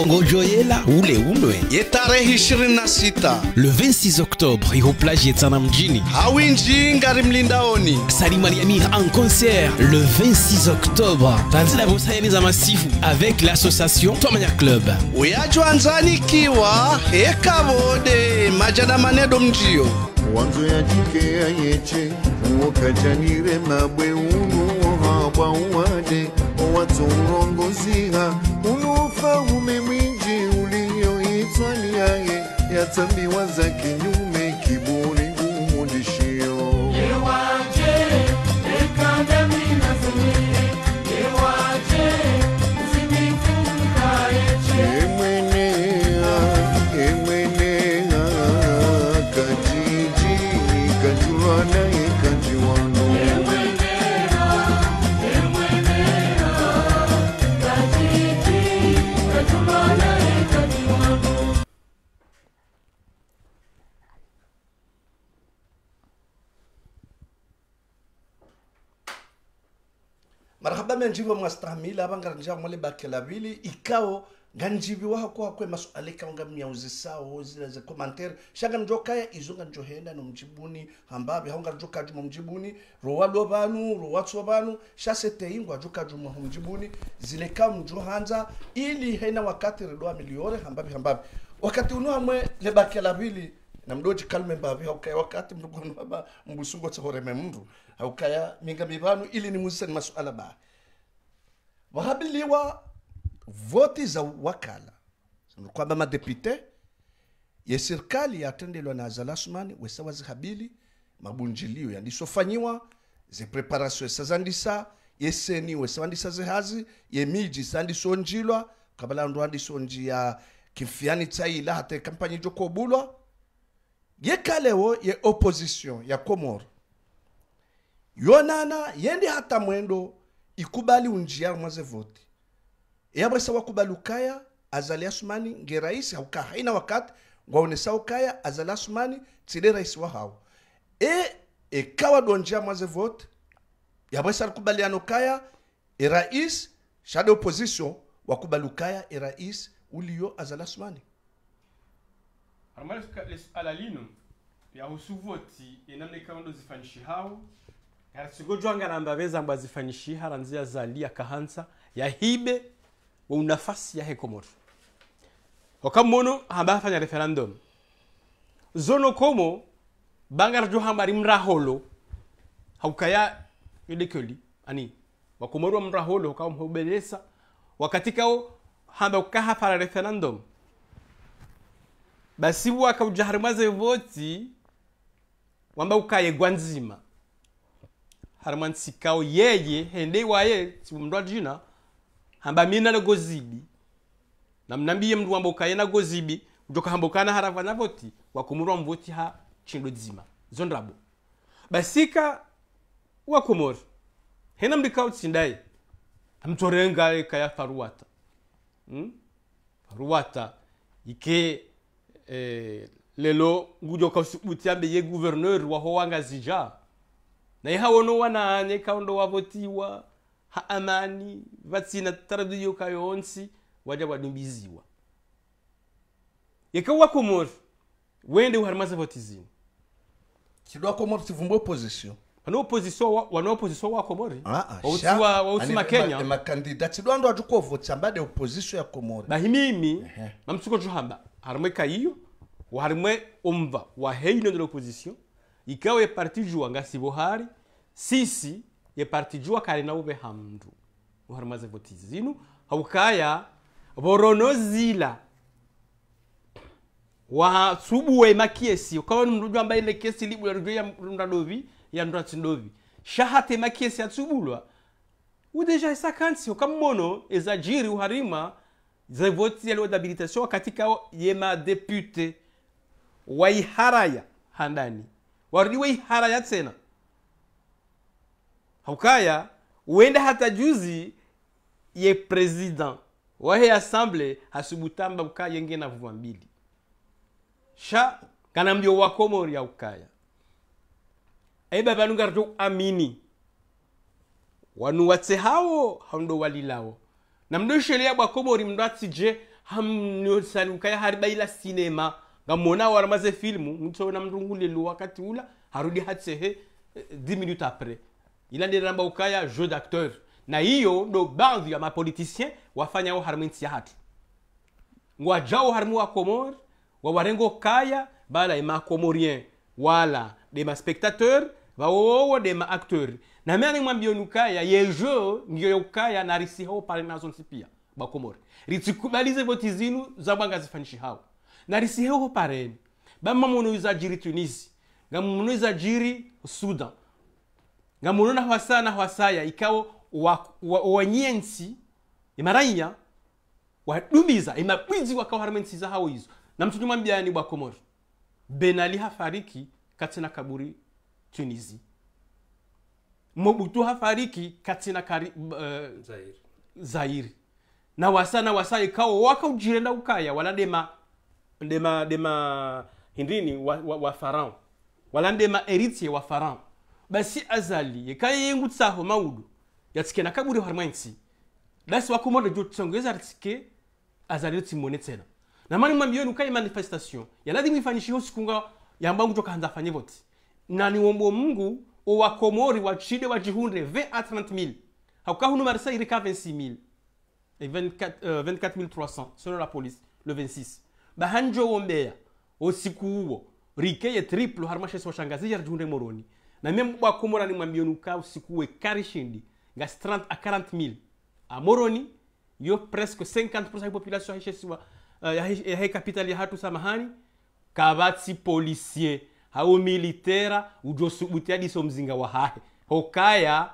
ngojoyela ule unwe ye tarehe 26 le 26 octobre iko plage ya tsana mjini hawinji ngari mlindaoni salima liamir en concert le 26 octobre tanzila vosayani za masifu avec l'association twamanya club uyajwa uyajwanzanikiwa ekavode majana manedo mjio mwanzo ya jike ya yeche uwokajanire mabwe unuoha bwauwade owatso urongoziha unuofa ume mwinji uliyoitwaliaye yatsambiwa yatambi kinyu njiva mwastramila avangara njao mwale bakelavili ikao nganjivi wako akwe maso aleka unga myauzi sao zile ze commentaire shanga njokaya izonga njohenda no mjibuni hambabi haunga njoka juma mjibuni rowa lo banu rowa tso banu shase teingwa joka juma mjibuni zile ka mjohanza ili hena wakati redoa miliore hambabi hambabi wakati uno amwe lebaki la vili na mdoji kalme mbavi haukaya wakati mdugu mbusungo tsohore memndu haukaya minga mibanu ili ni musani masuala ba wahabiliwa voti za wakala kwamba madepute ya serikali yatendelwa na zalasumani wesawa zikhabili mabunjilio yandisofanyiwa zipreparation esazandisa yeseni wesawandisa zihazi yemiji sandisonjilwa kabalandu andisonjia kifiani tsaila hata kampanyi jokobulwa yekalewo ye opposition ya komoro yonana yendi hata mwendo ikubali unjia mwaze vote yabwe sawa kubali ukaya azali asumani nge rais hauka haina wakati ngwaone sawa ukaya azali asumani tsile rais wa e ekawa donjia mwaze vote yabwe sali kubaliano kaya e rais shade opposition wakubali ukaya e rais uliyo azali asumani alamali les alalino yahusu voti enamna ikawa zifanishi hao karatsigojwangana mbave zangwa zifanyishihara nzia zalia kahansa yahibe waunafasi yahekomoto okamuno hamba afanya referendum zono komo bangarjo hambari mraholo haukaya yodekoli ani wakomorwa mraholo ukawa mhobelesa wakatikao hamba ukaha para referendum basi wakaujahari mwaze voti wamba ukayegwa nzima harimanthi sikao yeye hendei waye mndu hamba mina nagozidi namnambiye mndu wambokaye nagozibi ujoka hambokana haravana voti wakomorwa mvoti ha chindo dzima zondrabo basika wakumori hena mdikao tsindaye amtorenga ekaya faruwata hmm? faruwata ike eh, lelo ngujoka usibuti ambe ye guverneur waho wangazija naye hawono wananye kaundo wavotiwa ha amani vatsina taradiyo ka yonsi waja wadumbiziwa yeka wakomoro wende uharimasa votizini chidwa komoro tivumbwe opposition wana opposition wa, wana opposition wa komori ah, ah, wautiwa wautima kenya makandida tidwando atukovo chambade opposition ya komori bahimimi uh -huh. mamtsuko chuhamba harimwe kaiyo harimwe omva wa heino ndilo opposition ikawa yepartijua ngasi buhari sisi yepartijua kare na ube hamdu buhari maze votizi zinu haukaya borono zila wa subuwe makiesi ukawa mndu ambaye ile kesi libu ya rujoya mndadovi ya ndatsindovi shahate makiesi atsubulwa udeja isa esakansi ukamono ezajiri uharima za zevoti yaliwo d'habilitation katika yema depute wa iharaya handani warudi weihara yatsena haukaya uende hata juzi ye president wahe assemble hasubutamba ukaya yenge na vuva mbili sha kana mdio wakomori aukaya aiba vanunga amini wanu watse hawo hando walilao na mdo sheria bwa mndo atsije hamnosali ukaya haribaila sinema nga mona waramaze filmu mtu na mrungulelu wakati ula harudi hatsehe 10 eh, minutes après ilandiramba ukaya jeu d'acteur na hiyo ndo baadhi ya mapolitisien wafanyao harimu nsi ya hatu ngwajao harmu wa komor warengo kaya bala ima komorien wala de dema spectateur de ma acteur na mene mwambio nukaya ye jeu ngiyo yokaya hao pale nazo nsipia bakomori ritsikubalize voti zinu zabwanga zifanishi hao narisiheho parene pareni muntu izajiri tunisi nga muntu izajiri sudan nga muntu naho asaa naho asaya ikawo imaraiya wadumiza imabwizi wakawharime za hawo izo na mtu nyuma bwa benali hafariki katina kaburi tunisi mobutu hafariki katina kari, uh, e, zairi. zairi na wasa na wasa ikawo wakaujirenda ukaya waladema ndema ndema hindini wa, wa, wa farao wala ndema eritie wa farao basi azali yekaye yengutsaho maudu yatsike nakaburi hari mwensi dasi wakomonda jo tsongeza atsike azali tsimone tsena namani mwambiyoni ukaye manifestation yalazima ifanyishiho sikunga yamba nguto kahanza afanye voti na wombo mungu owakomori wachide wajihunde 20 a 30 mil hakukahunu marisa irika 26 mil et 24, 300 selon la police le 26 bahanjowombeya osiku uwo rikeye triplo harimo shesi washangazi yarjunde moroni na kwa bwakomora ni mwambionuka usiku we karishindi ngasi 30 a 40000 a moroni yo presque 50 ya population yaheshesiwa ya yahe eh, capital hatu samahani kavatsi policier hao militera ujosubutia diso mzinga wa hahe hokaya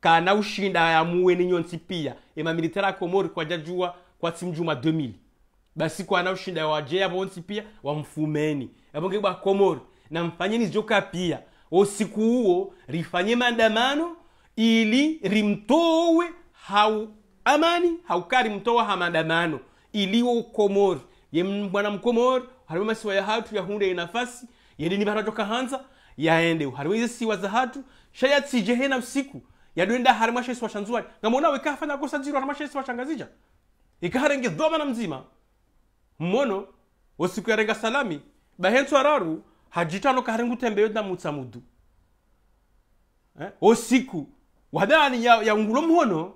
kana ushinda ni nyonsi pia ema militera komori kwa jajua kwa simjuma 2000 basi kwa na ushinda wa je hapo bonsi pia wamfumeni hapo ngekwa komori na mfanyeni joka pia usiku huo rifanye maandamano ili rimtowe hau amani haukari haukarimtowa ha maandamano wa komori ye mwana mkomori hariwe masiwa ya hatu ya hunde ya nafasi yende ni barajoka hanza yaende hariwe izi siwa za hatu shayatsije na usiku yadwenda harimwa shesi washanzuwari ngamona wekafanya kosa jiro harimwa shesi washangazija ikaharenge dhoma na mzima mmono osiku yarenga salami bahentsu araru hajitano kaharenga utembeyo damutsa mudu eh? osiku wadani ya, ya ngulo mhono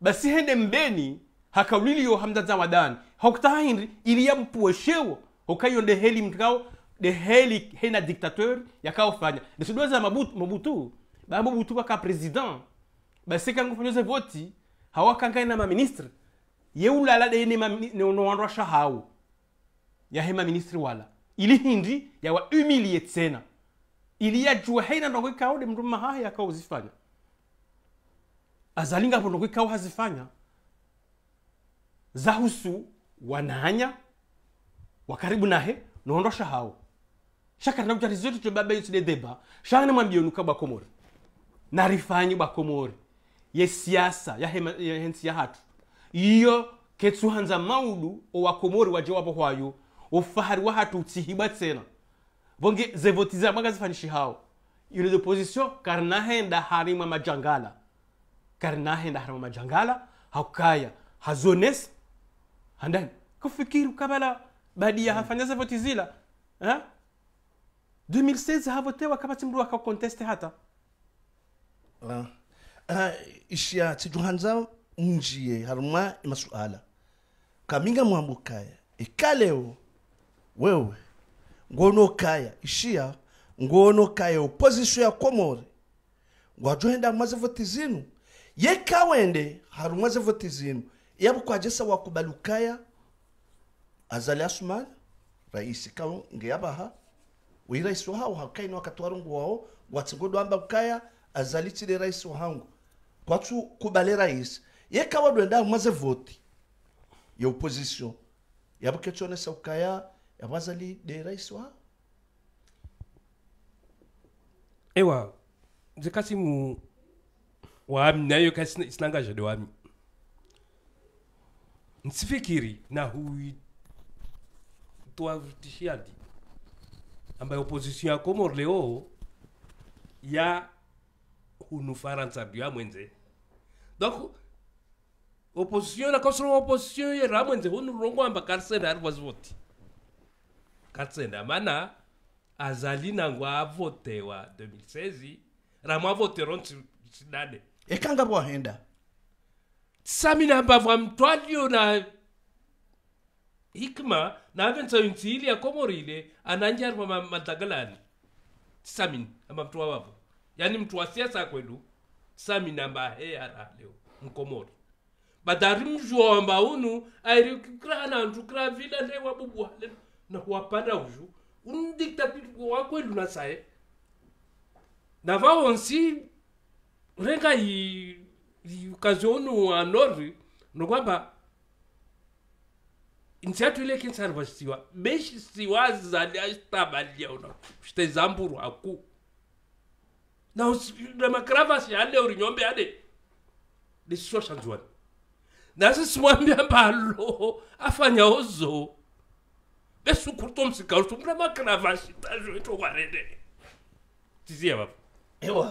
basi hende mbeni hakauliliyo hamdadza wadani hakutaha hinri iliya mpuweshewo hokayo ndeheli mtkao ndeheli hena diktateur yakaofanya ndesudwaza mabutu, mabutu ba mabutu kaka president basi kangu fanyose voti hawakanga ina maministre yeulala dene ma, neonowandwasha hawo ya hema ministri wala ili hindi yawa umilie tsena ili yajua heina ndongo ikaude mndu mahaha yakauzifanya azalingapo ndongo ikau hazifanya zahusu wananya wakaribu nahe noondosha hao shakarina kuti atizioti tobaba yotide dheba shana mwambiyoni ukabwa komori narifanyi bwa komori yesiasa yahensi hatu iyo ketsuhanza maudu owakomori waje wapo hwayo ofahari wahatutsi hiba tsena vonge zevotizira mwakazifanishi hao ile de position kari nahenda harimwa majangala kari harimwa majangala hakukaya hazonesa handani kufikiri ukabala badia mm. hafanya zevotizila ha? Eh? 2016 havotewa kapati mndu akakonteste hata uh, uh, ishia tijuhanza munjiye harimwa masuala kaminga mwambukaya ikaleo wewe ngonokaya ishiya ngonokaya opozisiyo ya komore ngwajwenda mwaze voti zinu yekawende hari mwaze voti zinu yabo kwajesa wakubalukaya azali asuman raisi kawo ngeyabaha wiraisi wahawo hakaini wakatwara ngu wawo ukaya azali azalichire raisi wahangu kwatsu kubale raisi yekawadwenda mwaze voti ya opposition yabukechonesa ukaya abazali rais wa ewa nze kasi mu wami nayo kasi sinangaja de wami nsifikiri na huyu twavutishiadi ambayo opposition ya Comor leo ya hunu Faransa bya mwenze donc opposition na kosro opposition ya ramwenze hunu rongo amba karsena arwazvoti katsenamana azali nango avotewa 2016 ramo avotero nsinane ekanga bwahenda sami nambavwa mtwalio na hikma navensayo nsiili yakomorile ananjarwa madagalani samin ama mtu wawavo yani mtu wa siasa kwenu samin ambahe araleo mkomori badari mjua wamba unu airikikrana ntukra vila ndewa bubuhaleno na huwapanda uju undiktatir wakwe luna sae na vaonsi renga i ukazionu a norvi nokwamba nsiatwile kinsari vasisiwa beshi siwazali axitabalia una aku na namakravasi ade urinyombe ade lesiswa xanziwani nasi simwambia mbalo afanyawo zoo su msika su kaltum ne makına başlıktan şöyle çok arede. Tiziye baba. ايوه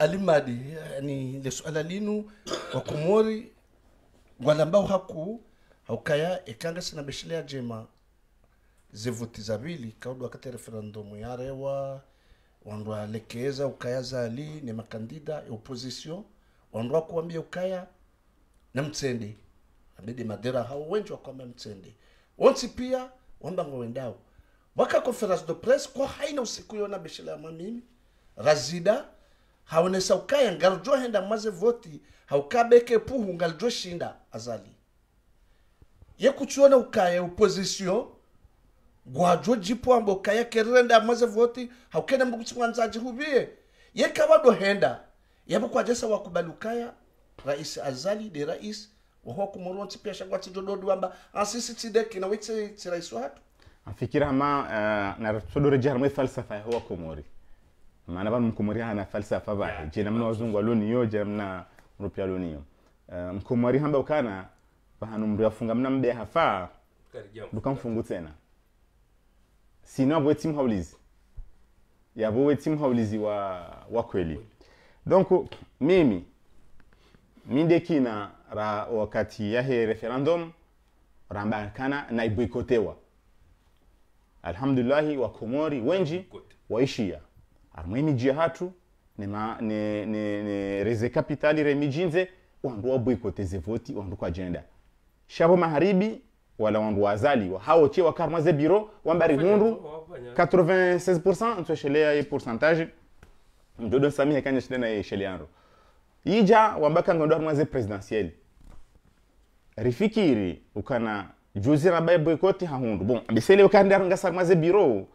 علي مادي يعني wakumori walambao haku haukaya ekanga sina beshelea jema zivuti bili kaudu wakati referendumu yarewa wandu alekeza ukaya zali ni makandida ya opposition wandu akuambia ukaya na mtsende abidi madera hao wenji wakwambia mtsende onsi pia wambango wendao waka conference de presse ko haina usiku yona bishila mamimi razida haonesa ukaya ngalujua henda maze voti haukabeke puhu ngalujua shinda azali ye kuchuona ukaya opposition gwajo jipo ambo kaya kerenda maze voti haukenda mbukuchimwanzaji hubie ye kawado henda yabo kwa jesa wakubali ukaya rais azali de rais oho kumurwo tsipesha kwa wamba asisi ah, tideki nawe tsiraiswa hatu afikira ma uh, eh, naratodorejera mwe falsafa ya yahowa kumuri maana vanu mkumuri hana falsafa vahe yeah. jena mna wazungu yo jena mna rupya aloniyo uh, eh, mkumuri hamba ukana vahanu mndu yafunga mna mbe hafaa dukamfungu tsena sina vowe timhaulizi yavowe timhaulizi wa wa kweli donc mimi mindekina ra wakati yahe referendum rambakana na iboikotewa alhamdulillahi wakomori wenji waishia arimwe imiji hatu nereze kapitali remijinze wandu waboikoteze voti wandu kwa jenda shabo maharibi wala wandu wazaliwa hao che wakarmaze biro wambari hundu 96% ntwesheleya ye pourcentage mdodo samihe kanya na yeshele yanro ija wambaka ngondo armaze presidentielle rifikiri ukana juzi na bible koti hahundu bon bisele ukanda ngasa armaze biro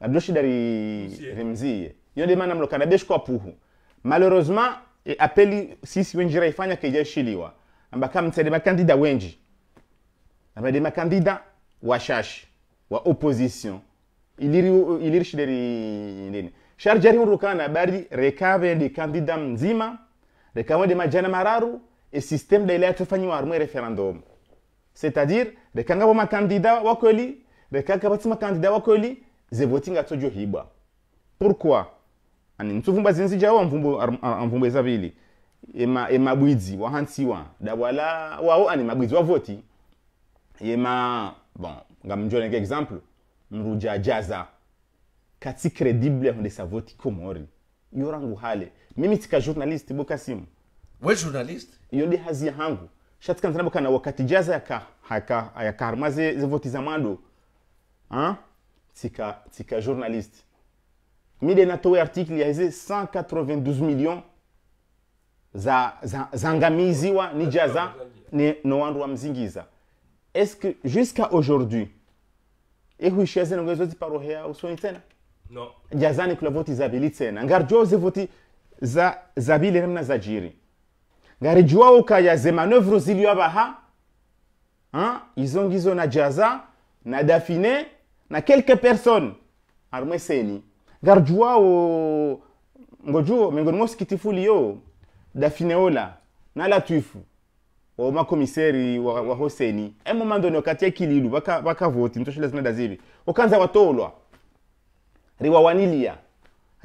adoshi dari remzie yonde mana mlokana beshko apuhu malheureusement e apeli sisi wenjira ifanya keja shiliwa amba ambaka mtsede makandida wenji abade makandida washashi wa opposition iliri iliri shideri nini sharjari urukana bari rekave ndi kandida mzima les de majana mararu et système de ile atofanyi warumwe referendum c'est-à-dire rekanga boma kandida wakoli rekanga batsima kandida wakoli ze voting atsojo hibwa pourquoi ani ntsuvumba zinzi jawo mvumbo amvumbo ezabili ema emabwidzi wahantsiwa dawala wawo ani mabwidzi wa voti yema bon ngamjone ke example mruja jaza katsi credible hunde sa voti komori yorangu hale mimi sika journalist buka simu we journalist iyo ndi hazi hangu shatsikanzana buka na wakati jaza ya ka haka ya ka maze zivoti za mado ha tsika tsika journalist mide natowe article yaize 192 millions za za zangamiziwa ni jaza ni no wandu wamzingiza est-ce que jusqu'à aujourd'hui ehuishe zenongezo ziparohea usoni tena no jazani kulavoti za bilitena ngarjo voti za zabile namna za jiri ngarijuwao kaya ze manœuvre ziliwabaha hein? izo ngizo na jaza na dafine na quelques personnes arumwe seni ngarijuwao ngojuo miongoni mwa dafineola na latifu wa makomiseri wa, wa hoseni e moment donné kililu bakavoti baka zina dazivi okanza watolwa riwawanilia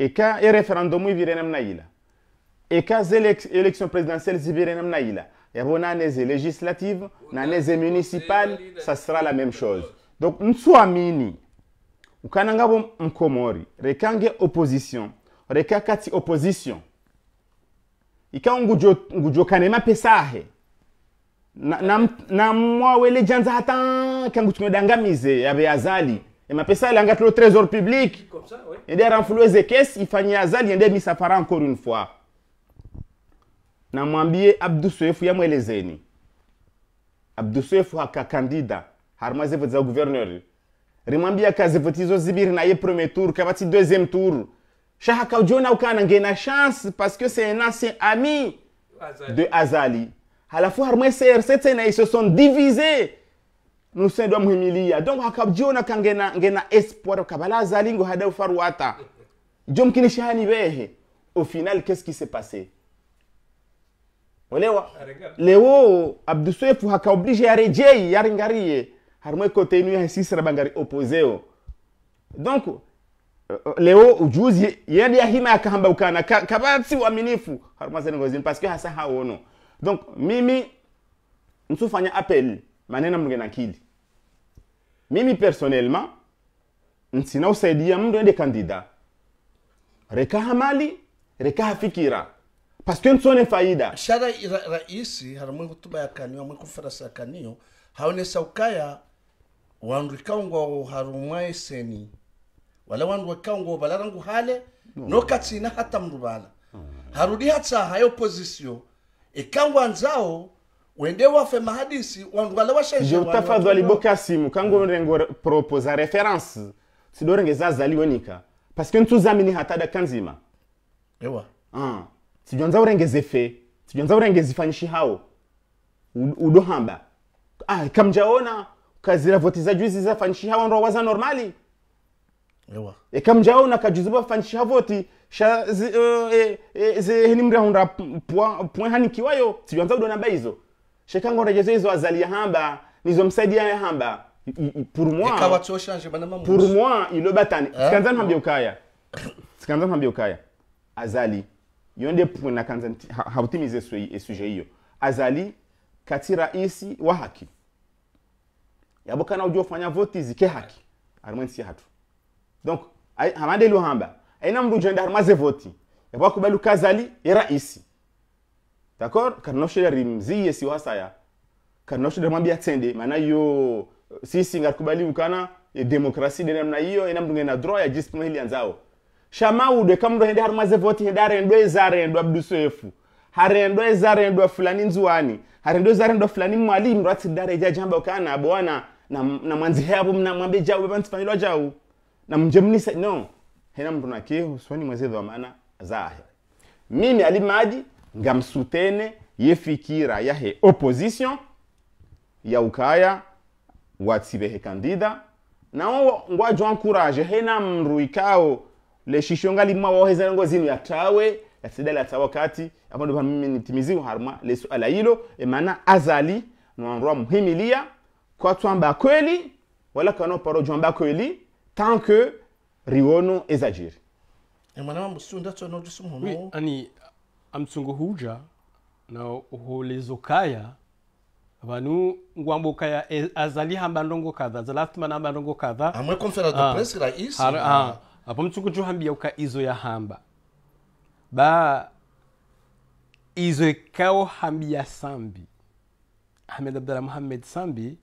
eka e referendum ivirenem na ila eka élection présidentielle zivirenem na ila yabo législatives, législative naneze municipale ça sera la même chose donc ntsuamini ukana ngabo mkomori rekange opposition reka kati opposition ikawa ngujokanema pesahe na na, na janza hata kangu tunyodangamize yabe azali mapesa elangaki le trésor public ende il zekesi ifanya azali ende misafara encore une fois namwambie abdu suefu yamwelezeni abdu suefu haka kandida harima zivu dza guverneur rimwambia kazivu tizo Zibir naye premier tour kabati deuxième tour shahaka ujiona ukana une chance parce que c'est un ancien ami de azali. À la fois, harimwe crc tena ils se sont divisés musaidu amuhimiliya donc hakajiona ka ngena ngena espoir kabalaza hada behe au final qu'est-ce qui s'est passé olewa leo abdusefu hakaoblige yarejei yaringarie harumwe kote inu bangari opposeo donc euh, leo ujuzi yendi yahima yakahamba ukana kabatsi uaminifu harumwazenengozini parce que hasa haono donc mimi nsufanya appel maneno mngenakili mimi personnellement nsina usaidia mndu ende kandida rekaha mali rekaha fikira paske ntsone faida shara raisi haramwe hutuba yakaniyo amwe konferansi yakaniyo haonesa ukaya wandu ikaungwa harumwa eseni wala wandu balara ngu hale no. nokatsina hata mndu bala harudi hatsa hayo pozisio ikangwa nzao wende wafe mahadisi wandu wala washenje tafadhali bokasimu kango mm. rengo proposa reference sidorenge zazaliwe nika parce que ntuzamini hatada kanzima ewa ah sijonza urengeze fe sijonza urengeze fanyishi hao udohamba ah kamjaona kazira voti za juzi za fanyishi hao ndo waza normali ewa e kamjaona kajuziba fanyishi hao voti sha zi, uh, e, e, ze henimra hunda point point hanikiwayo sijonza udona baizo shekango regeze izo azalia hamba nizomsaidia hamba pour moi pour moi ilo batani eh? sikanza nihambia ukaya sikanza nihambia ukaya azali yo nde point nakanza hautimize sujet hiyo azali kati raisi wa haki yabo kana ujua ufanya voti zike haki arimwensi hatu donc hamande ilo hamba aina mndu ujenda harimaze voti yabo akubali ukazali ye raisi D'accord nous Karnoshere rimzie siwasaya. Karnoshere mwambia tende maana hiyo sisi ngakubali ukana e demokrasi de namna hiyo ena mndu ngena draw ya jisimu hili anzao. Shamaude kamndo hende harumaze voti hende arendwe ezarendwe abdusefu. Harendwe ezarendwe fulani nzuani. Harendwe ezarendwe fulani mwalimu rati dareja jamba ukana bwana na, na manzi hapo mnamwambia jau bantu familwa jao Na mjemnisa no. Hena mtu na nakihu swani mwezi wa maana zahe. Mimi alimaji nga msutene ye fikira yahe opposition ya yaukaya watsibehe kandida nawo ngwajwa ankuraje hena mru ikao leshisho ngalima wohezera ngo zinu ya tawe yatawe yatsidala yatawe kati mimi nitimizi nitimiziwe lesu lesuala hilo emana azali nwanrwa muhimilia kwa twamba kweli wala kana paro jwamba kweli tant que riwono ezajiri emana mambo sunda tsono tsumuhomo oui ani amtsunguhuja na uholezokaya vanu ngwamboka ya azali hambandongo kadha zalathima hambandongo kadha amwe conference de ah, presse rais ah, apo mtsunguju hambia uka izo ya hamba ba izo ikao hambia sambi ahmed abdallah muhammed sambi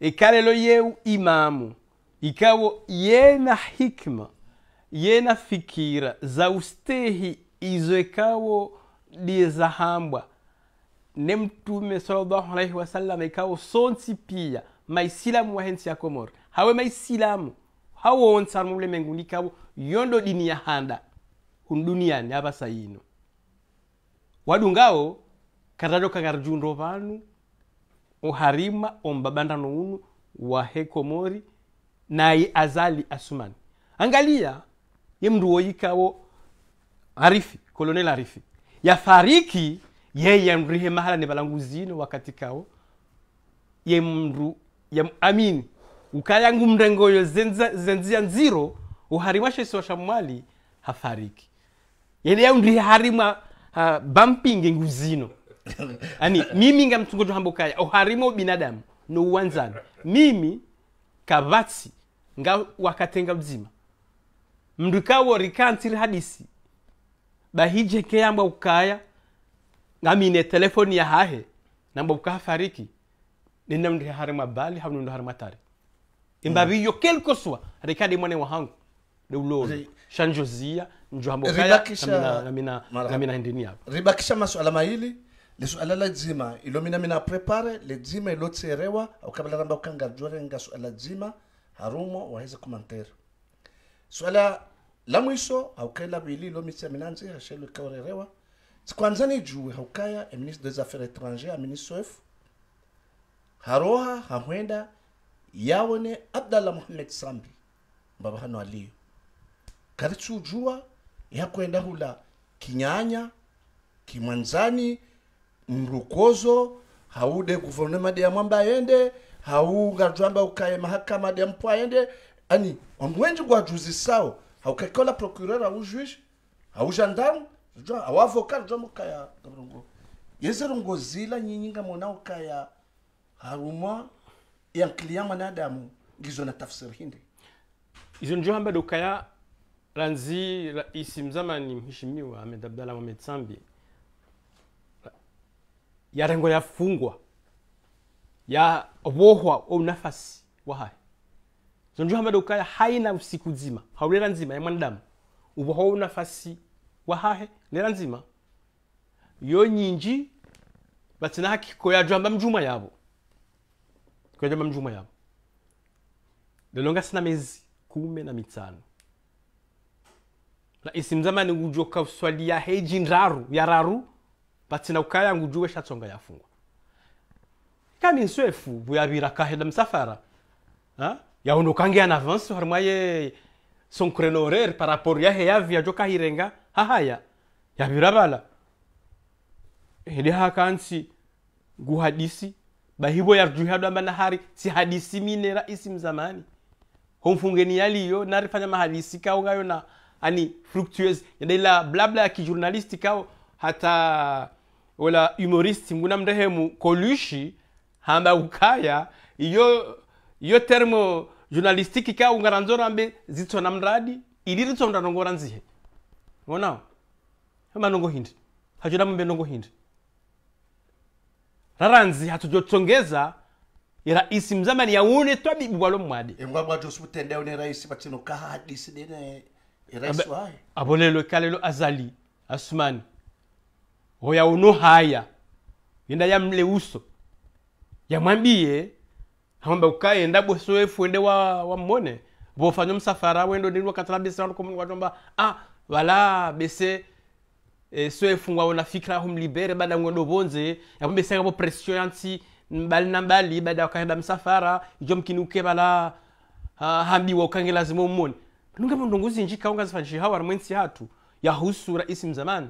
ikalelo yeu imamu ikawo yena hikma yena fikira za ustehi izwekawo dizahambwa ne mtume salllahu alaihi wasallam ikawo sonsi piya maisilamu hensi ya komori hawe maisilamu hawonsanu mubulemengu ndikabo yondo dini yahanda hunu duniyani abasa ino wadungawo katado kakarjundo vanu oharima ombabandano unu komori naye azali asumani angalia ye mndu woyikawo Arifi, Kolonel Arifi yafariki yeye mahala ni balanguzino wakati kao ye mru ya amini ukayangu mrengoyo zenza zenzia nziro uharimashe wa shamwali hafariki yene ya harima ha, bumping nguzino ani mimi ngamtungoto hambokaya uharimo binadamu no uwanzani mimi kavatsi nga wakatenga mzima mndu kawo rikantiri hadisi bahije ukaya ngamine telefoni ya hahe namba ukahafariki ninam ndi harima bali hamnu ndo harima tari imbabiyo mm. quelque soit rekade mwane wahangu deulolo shanjozia njo hambo kaya ndini ribakisha masuala maili lisuala la dzima ilo mina mina prepare jima ilotserewa ukabla ramba ukanga suala dzima harumo waheze komantera suala la mwiso haukela bili lo misi aminanzi ikaorerewa sikwanzani juwe haukaya eministre des affaires étrangères aminisoefu haroha hahwenda yawone abdallah muhamed sambi mbaba hano aliyo karitsu yakwenda hula kinyanya kimwanzani mrukozo haude guvernema de yamwamba ayende haungajwamba ukaye mahakama de yampwa ayende ani onwenji wenji gwajuzi sao haukakola procureur au juge au gendarme au avocat jwa mukaya gabrongo yezero rongo zila nyinyinga mwana ukaya haruma ya client mwanadamu ngizo na tafsiri hindi izo njo hamba dokaya ranzi isi mzamani mheshimiwa Ahmed Abdalla Mohamed Sambi yarengo yafungwa ya obohwa au nafasi wahai zonjua hamba dokaya haina siku nzima haulera nzima ya mwanadamu ubu hauna nafasi wahahe lera nzima yo nyinji batsina hakiko yajwamba mjuma yabo kuyajwamba mjuma yabo lelonga sina mezi kumi na mitano na isimzamani gujoka uswalia heji nraru ya raru batsina ukaya ngujuwe shatsonga yafungwa kaminswefu buyabira kaheda msafara ha? yaondokange en avance harumwa ye son créneau horaire par rapport ya yahe yavia jo kahirenga hahaya yabirabala hede hakansi guhadisi bahibo hari si hadisi minera isi mzamani homfungeni yaliyo narifanya mahadisi kao gayo na ani fructueuse yadaila blabla ya kijournalisti kao hata wala humoristi mguna mndehemu kolushi hamba ukaya iyo iyo termo journalistique ka ungaranzorambe zitsona mradi iliri tsonda nongora nzihe ngonawo hema nongo hindi hajuna mbe nongo hindi raranzi hatujotsongeza iraisi mzamani yaune twabibwalo mwadi embwa bwatu usutenda une raisi patino hadisi dene e raisi wae abolelo kalelo azali asmani hoya uno haya yenda yamle uso mwambie hamba ukae ndabwe soe fuende wa wammone vofanya msafara wendo ndinwa katala bese wanu komungu ah wala bese e, soe fungwa wana fikra humlibere bada ngondo bonze yapo bese ngapo pression yansi mbali na mbali baada wakaenda msafara ijo mkinuke bala ha, hambiwa ukange lazima ummone nunga mndongozi njika unga zifanishi hawa mwensi hatu ya husu raisi mzamani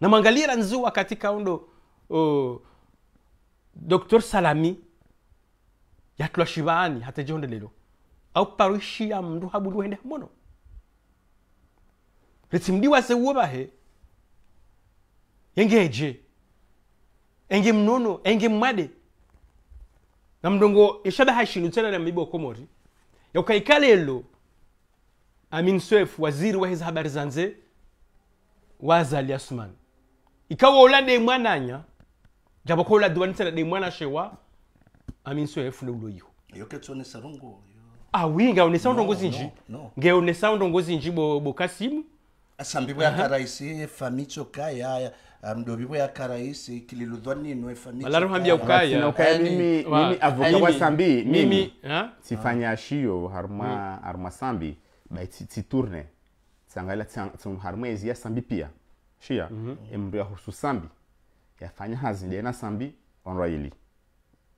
na mwangalia nzua katika undo uh, Dr Salami yatula shibaani hatajihonde lelo au parushi ya mndu habudu hende hamono retse mdi uwo bahe yengeje enge mnono enge mwade na mndongo ishada hashinu tsena na mibo yaukaikalelo amin swef waziri wa hizi habari zanze wazali asuman ikawa ulade mwananya japokuwa uladiwanitsena de mwana shewa aminso yayefuna uloyiwo awinga ah, onesa undongozi no, nji no, nge onesa undongozi nji bokasimu bo sambi bwakara isi famicho kaya ya mdobi bwakara isi kililudhwa nino famicho malaro hambia ukaya ukaya yaani, mimi mimi avoka yaani, kwa sambi mimi sifanya mm. shiyo haruma mm. haruma sambi baiti titurne tsangala tsum haruma ezi ya sambi pia shia mhm. emru ya husu sambi yafanya hazindena sambi onroili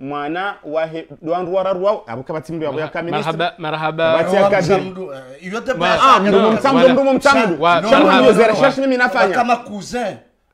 mwana wahe rwandu wararwa abuka batimbi wabo ya kaminista marhaba marhaba bati ya kabiri yote ah mndu mtamdu mndu mtamdu changu ndio zera shashi mimi nafanya kama cousin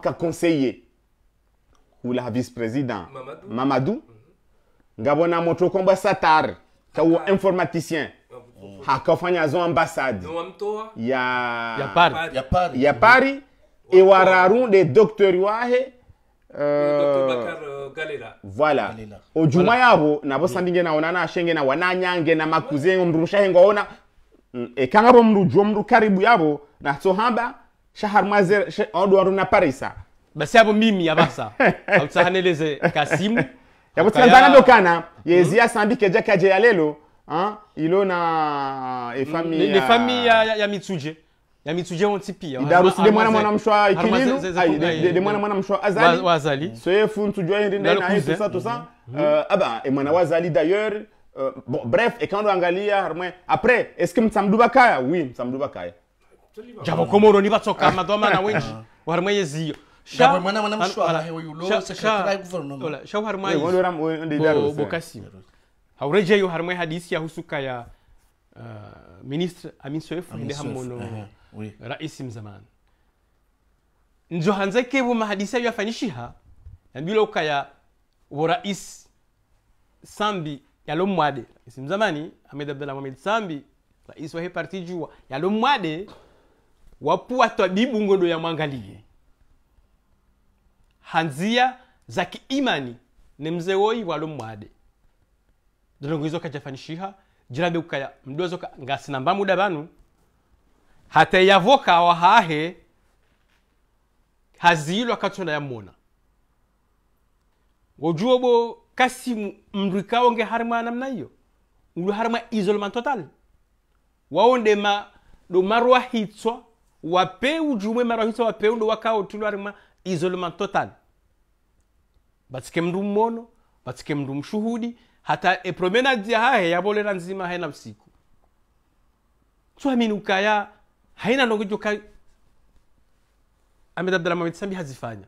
qu'un conseiller ou la vice-président Mamadou, Mamadou. Mm -hmm. ngabona moto komba satar kawo informaticien hakafanya zo ambassade ya ya pari ya pari, ya pari. des docteur wahe voilà Au yavo navo sandinge naonana ashenge nawa wananyange na makuzengo mndu mushahengo aona ekangavo mndu juo mndu karibu na natsohamba Paris ça. Mais c'est basi avo mimi a kasimu dokana hmm? ya lelo ah, ilo na efami eh, hmm, ya mitsuje ya mitsuje onti Il Il mwana mwana mshwa ikililu de mwana mwana mshwa azali wazali hmm. soye funtu jwa Il na hii tout ça euh, ah aba e mwana wazali d'ailleurs euh, bon bref et quand on angalia après est-ce que je oui je jabo komoro nibatsoka ah. madomana wenji warimwe yeziyo haurejeyo harimwe hadisi yahusuka ya uh, ministre ende raisi mzamani nzo hanze kevo mahadisi ayo yafanishiha yambilo ukaya raisi mzamani hamed sambi wahe parti juwa wapuwa twabibu ya yamwangalie hanzia za kiimani ni mzewoi walo mwade ndolongoizo kajafanishiha jirambe kukaya mdozo ngasinamba muda banu hata yavoka wahahe hazilwa katsona yamona wojuwo bo kasi mndwi kawo harima harimwa namna iyo ulu harima isolement total wawondema do marwa hitswa wapeu jumwe mara hiso wapeu ndo wakao tulwarima isolement total batsike mndu mmono batsike mndu mshuhudi hata epromenadi yahahe yabolera nzima haina usiku tsuhamini ukaya haina nongojoka ahmed abdurahman sambi hazifanya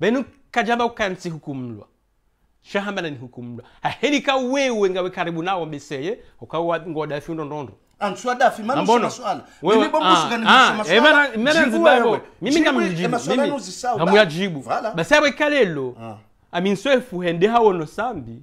benu kajamba ukansi hukumlwa shahamba nani hukumlwa haheli ka wewe ngawe karibu nao mbeseye ukawa ngoda fiundo ndondo answadafi mara usoma swala mimi ngamjibu ah, ah, mimi ngamuyajibu basabwe hende hawono sambi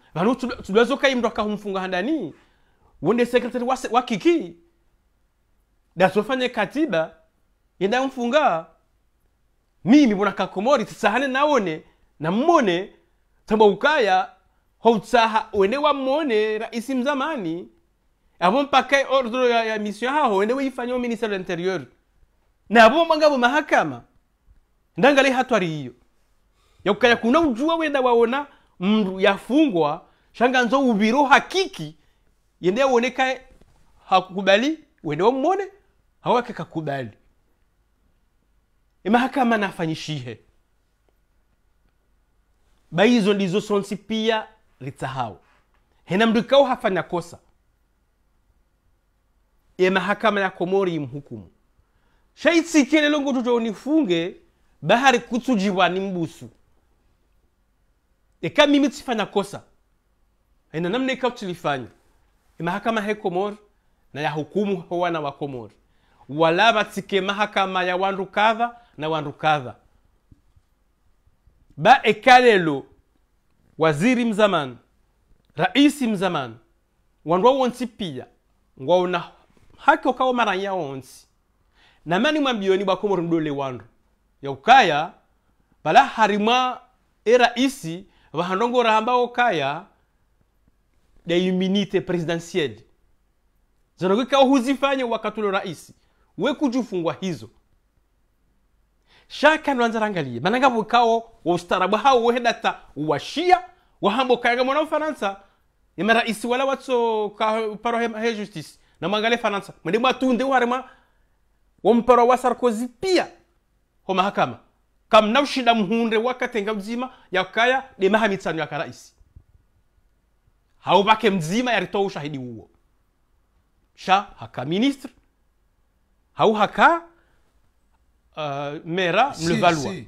vano tudwazoka iye mndu akahumfunga handani wende sekretari wakiki dasofanye katiba yendayomfunga mimi mbona kakomori tisahane nawone nammone tamba ukaya hautsaha wende wammone raisi mzamani avo mpaka ordre ya, ya mission haho wende weifanya ministere l'interieur navo mwangavo mahakama ndangale hatwari iyo yakukaya kuna ujua wenda waona mndu yafungwa shanganzo ubiro hakiki yende woneka hakukubali wende wammone hawake kakubali emahakama nafanyishihe baizo ndizo sonsi pia litsahau hena mndu ikao hafanya kosa ye mahakama ya komori imhukumu shaitsikile longo tuto unifunge bahari kutsujibwa ni mbusu e mimi sifanya kosa ina namna ikawa tulifanya e mahakama he komor na ya hukumu wana wa komor wala vatsike mahakama ya wandu kadha na wandu kadha ba ekalelo waziri mzamani raisi mzamani wandu wa pia ngwaona haki okawo maranya wonsi namani mwambioni bwa mdole wandu yaukaya bala harimwa eraisi vahandongora hamba okaya da immunité présidentielle zanakwika huzifanye wakati raisi rais wekujufungwa hizo shaka nwanza rangalie mananga vikao wa ustarabu hao wehedata washia wahamba okayaga mwana ufaransa ima raisi wala watso kaparo he justice na mwangale faransa mwende mwatunde warema wamparo wa sarkozy pia ho mahakama kam ushinda mhunde wakatenga mzima yakaya demaha mitsano ya karaisi hao vake mzima yaritoa ushahidi huo sha haka ministre hau haka uh, mera si, mlevalua si.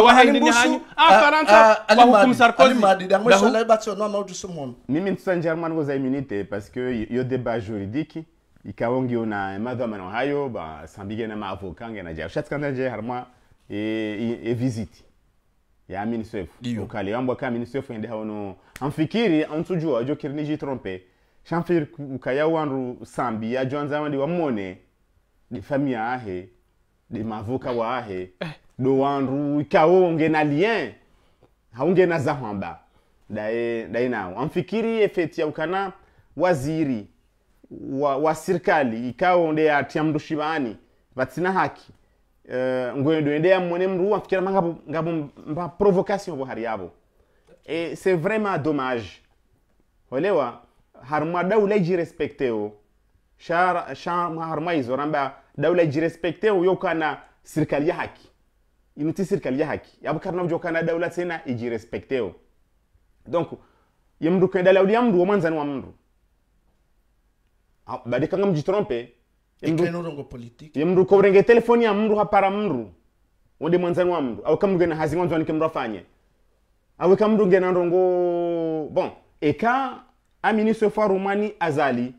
waxe ni hani é faransa waxu comme sarkozy alimadi da mo sala bat so normal du sumon mimi sanjerman was é immunité parce que yo débat juridique o ngiona madhamano hayo ba sambige na maavoka ngena ja shatkanda je harma e, e, e visite ya ministre fu ukali ambwa ka ministre fu ende haono amfikiri antujua jo kirni ji trompe shamfir ukaya wanru sambi ya jwanza wandi wamone de famia ahe de mavuka wa ahe eh. do ikao ikawo na lien haungena zahwamba dae dae nao amfikiri efeti yaukana waziri wa, wa serikali ikao nde atia mndu shivani vatsina haki uh, ndo ende mone mndu amfikira mangapo ngabo mba provocation bo hari yabo e c'est vraiment dommage olewa harma daula ijirespecteo sha sha harma izoramba daula ijirespecteo yokana serikali ya haki inuti serikali ya haki yabukar nabjo na daula tena iji respecteo donc kenda kan ya yamdu wa manzani wa mndu bade kanga mjitrompe yamdu ko renge telefoni ya mndu hapara mndu wonde manzani wa mndu au kamugena hazi wanzani kimdu afanye au kamdu ngena rongo bon eka amini sofa rumani azali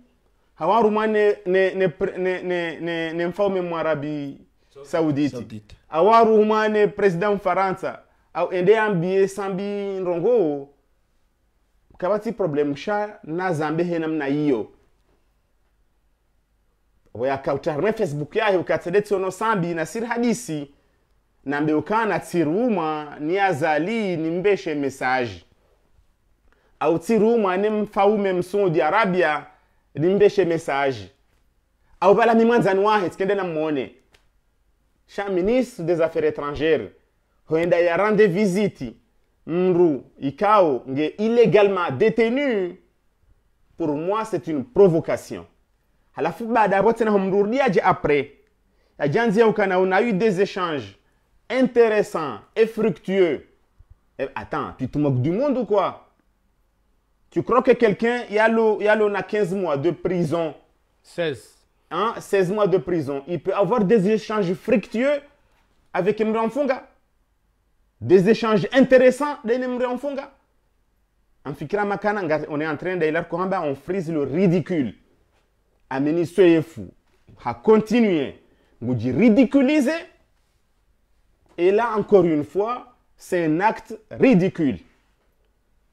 hawa rumani ne ne ne ne ne, ne ne mfalme mwarabi sauditi, sauditi awaru umane president mfaransa au ende ambie sambi rongo kabati problem sha na zambe he namna hiyo oya me facebook yahe ukatsedetsono sambi na sir hadisi mbe ukana tsiruma ni azali ni mbeshe message au tsiruma ni mfaume msudi arabia ni mbeshe message au bala mimwanzani wahe tikende na mmone Chers ministre des affaires étrangères hoenda a rendu visite mru ikao est illégalement détenu pour moi c'est une provocation À la hapo après on a eu des échanges intéressants et fructueux eh, attends tu te moques du monde ou quoi tu crois que quelqu'un a na 15 mois de prison 16 hein, 16 mois de prison. Il peut avoir des échanges fructueux avec Imran Funga. Des échanges intéressants d'Imran Funga. En on est en train d'aller Kohamba, on frise le ridicule. Ameni, Soyefou fous. À continuer. Vous dites ridiculiser. Et là, encore une fois, c'est un acte ridicule.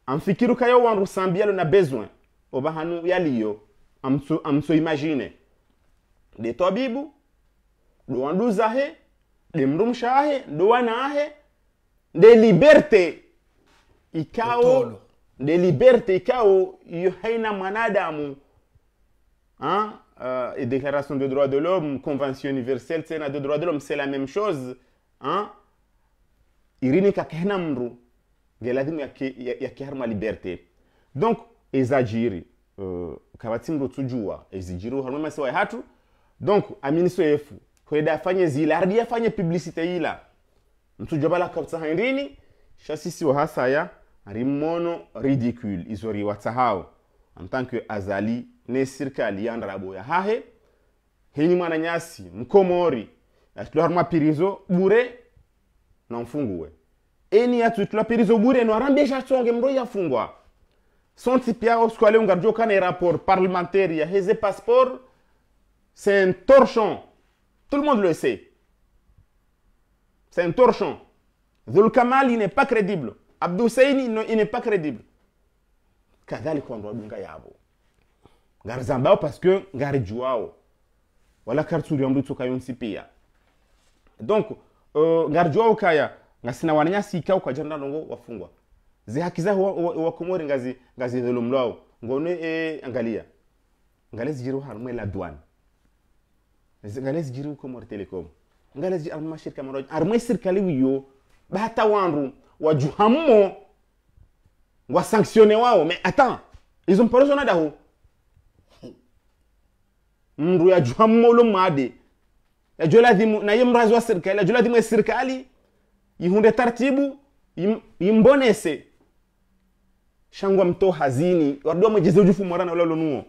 En Fikiru Kayo, on ressent bien, on a besoin. Obahanu Yaliyo. On se imagine. de tabibu do wanduza he de mrumsha ahe do wana de liberte ikao de liberte ikao yo haina mwanadamu hein euh, déclaration de droits de l'homme convention universelle tena de droits de l'homme c'est la même chose hein irini kakena mru gelazimu yakiharma ya, ya liberte donc ezajiri uh, eh, kavatsimru tsujua ezijiri uharmamasiwai hatu donc aminiso yefu hoeda afanye zila ardi afanye publicite ila mtu jobala kapta handini shasisi wa hasaya rimono ridicule izori watahao en tant que azali ne sirkali yandrabo ya hahe hini mwana nyasi mkomori atulwarma pirizo bure na mfunguwe eni yatu tula pirizo bure no arambesha tsonge mro yafungwa sonti piao oskwale ungarjo kana rapport parlementaire ya heze passeport C'est un torchon. Tout le monde le sait. C'est un torchon. Zulkamal il n'est pas crédible. Abdou il n'est pas crédible. kadhalika wanduadunga yabo Garzambao parce que juao wala kartsuri amdu tsoka donc uh, kaya ngasina si sika kwa jana longo wafungwa zi haki ngazi ngazi ngone e, eh, angalia ngale Jiro haru la douane ngalezi jiri uko mor telecom ngalezi aruma shirika maro aruma serikali wiyo bahata wanru wajuhammo wa sanctionner wao mais attends ils ont parlé daho mru ya juhammo lo made ya jola dimu na yemrazi wa serikali ya jola dimu ya e serikali yihunde tartibu yimbonese shangwa mto hazini wardoa mwejezo jufu morana wala lonuo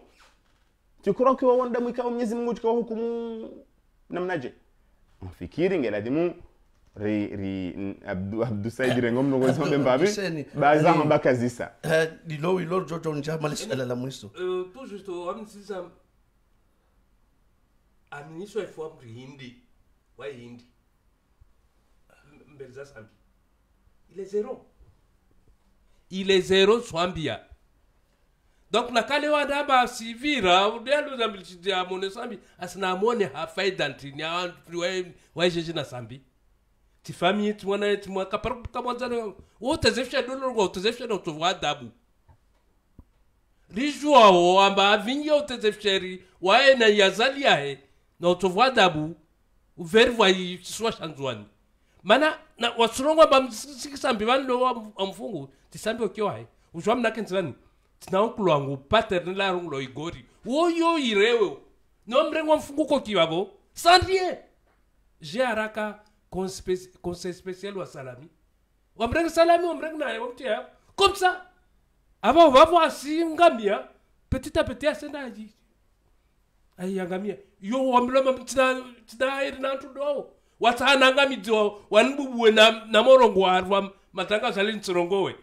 tukira ukiwa mwika wa mnyezi mungu tukawahukumu namnaje mfikiri ngelazimu ri ri abdu abdu saidi rengo mlongo zombe mbabi baza mba bazama bakazisa lilo eh, lilo jojo njama lisala la mwiso eh, eh, tout juste wamsiza aminisho ifwa mhindi wa hindi mbele za sambi ile zero ile zero swambia donc nakalewanda masiivira ndialuza mbichiti amone sambi asina asinaamone hafaidantini waizhezhi na sambi tifamiyi timwana timwa kaparikamonzana woutezefshadolorwa utezefshana utovu adabu lijwawo amba avinyiya utezefsheri waye na yazali yazaliyahe eh. na utovu adabu uveri vwai chisuwa shanzwani mana na wasurongwa bamsikisambi vanlowa amfungu tisambi okiwahe uzwa mnake nzirani tinawo kulwanga upaternelarungloigori woyo irewe nomrengwa mfungu kokivavo sandie zviaraka conseil special wa salami wamrengi salami wamrengi naye wamtiya komsa avao vavo asingamia petita peti asenda aji aiyangamia yo wamloma tina iri nantu dowo watsaanangamidziwa wanibubuwe namorongo arwa matanga zvalenitsirongowe wa,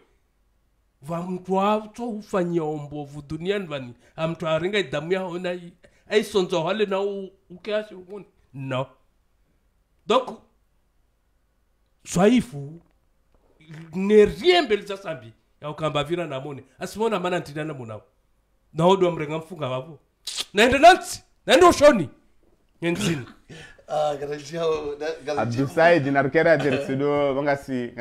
vantu ufanyia ombovu duniani vani amtu aringa idamu ya hona aisonzwa hwale na ukeashirumuni no donc swaifu neriembeli za sambi yaukamba vira namone asimona mana ntinana munawo naodwa mrenga mfunga vavo naende nansi naende ushoni nyenzini ah, abdusaid narukera jerisido vangasi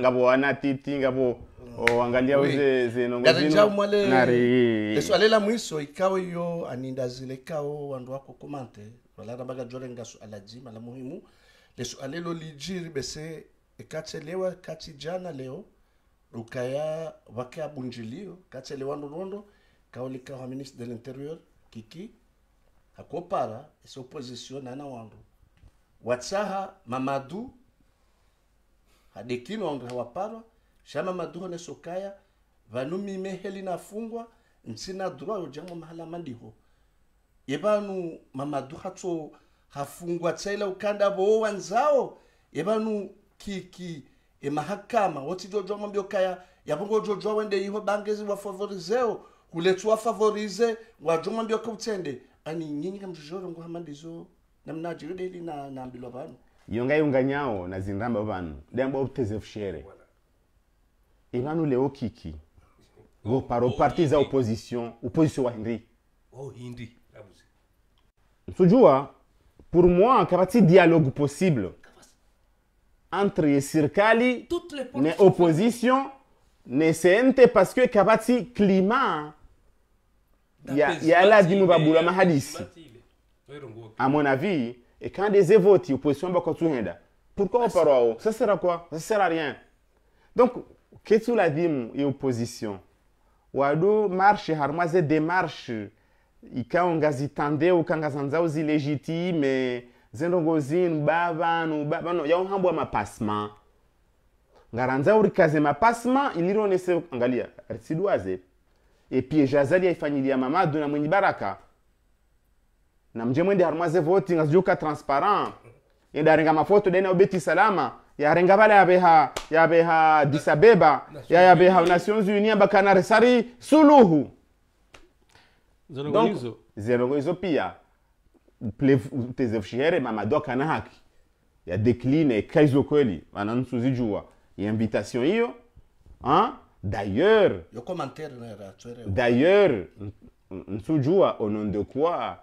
ngavowana ah, titi ngavo oh, angalia uze zino ngozino mwale nari mwiso ikawe yo aninda zile kao wandu wako komante walana baga jore ngasu la muhimu lesu lijiri bese ekatselewa kati jana leo ukaya wake abunjilio katselewa ndondo kaolika wa ministre de l'interieur kiki akopara esa opposition nana wandu watsaha mamadu hadekino wandu hawaparwa shama maduro ne sokaya vanu mime heli nafungwa nsina droit yo jango mahala mandiho yebanu mamadu tso hafungwa tsaila ukanda bo wanzao yebanu kiki e mahakama woti jojo mambio kaya yabongo jojo wende iho bangezi wa favorizeo kuletwa favorize wa jomo mbio kutende ani nyinyi kama joro ngo hamandizo namna jiride na nambilwa banu yonga yunga nyao na zindamba banu dembo obteze fshere nous leo kiki oh, voparo qui parti oh, à opposition opposition à hindi oh, hindi msujua pour moi akabati dialogue possible entre circali les opposition les CNT, parce que de climat Il y a babula mahadisi à mon avis et quand des évotes, opposition bakotuhenda pourquoi ah, parle ça sert à quoi ça sert à rien donc Ketuladim e opposition, O adu marche harmaze demarche ma passement. ukangazanza uzi legitime zendongozini bavanu bavanu yauhambwa en galia, urikaze mapasma Et angalia Et et jazali yaifanyilia mama, na mwenye baraka na de mwende harmaze voti ngazijuka transparent yendarenga mafoto dena obeti salama yarenga beha ya beha disabeba ya beha nations unie bakana resari suluhu zilongo hizo pia tezefushihere mamado akana haki ya decline kaizo kweli ya invitation hiyo d'ailleurs d'ailleurs nsujua kwa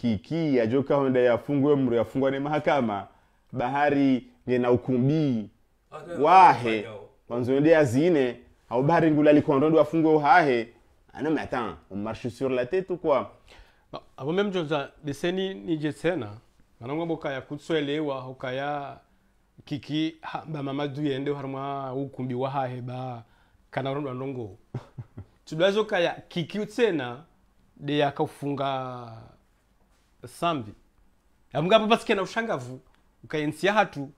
kiki yajokahonda yafungwe mro yafungwa ne mahakama bahari ngena ukumbi ah, wahe ya zine au bari ngula likondondo afungo hahe ana mata on marche sur la tête ou quoi abo même jonza deseni nije tena manangwa boka ya kutswelewa hokaya kiki ba mama duyende harma ukumbi wa hahe ba kana rondo ndongo tudwazo kaya kiki utsena de yakafunga sambi amngapa pasikena ushangavu ukayensia hatu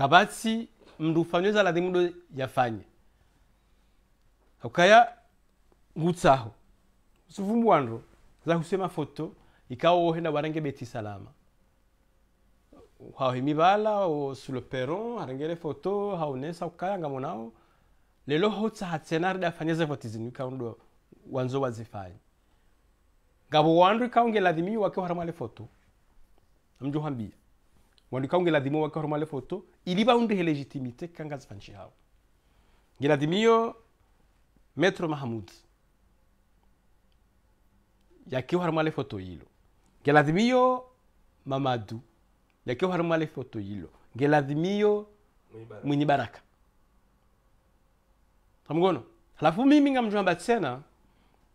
kabatsi mndu ufanywe zaladi mudo yafanye ukaya ngutsaho usivumbuwanro zakusema foto ikawohenda warenge beti salama hawe mibala o sur le peron harengere foto haonesa ukayanga monao lelo hotsa hatsena rida afanye zevoti zinu kaundo wanzo wazifanye ngabo wandu ikaonge ladhimiwa ke haramale foto amjuhambia wandika ngeladhimo wakaho male foto iliba undihe legitimite kangazi fanchi hao ngeladhimio metro mahamud yakiho foto yilo ngeladhimio mamadu yakiho foto yilo ngeladhimio mwinyi baraka amgono halafu mimi ngamjwamba tena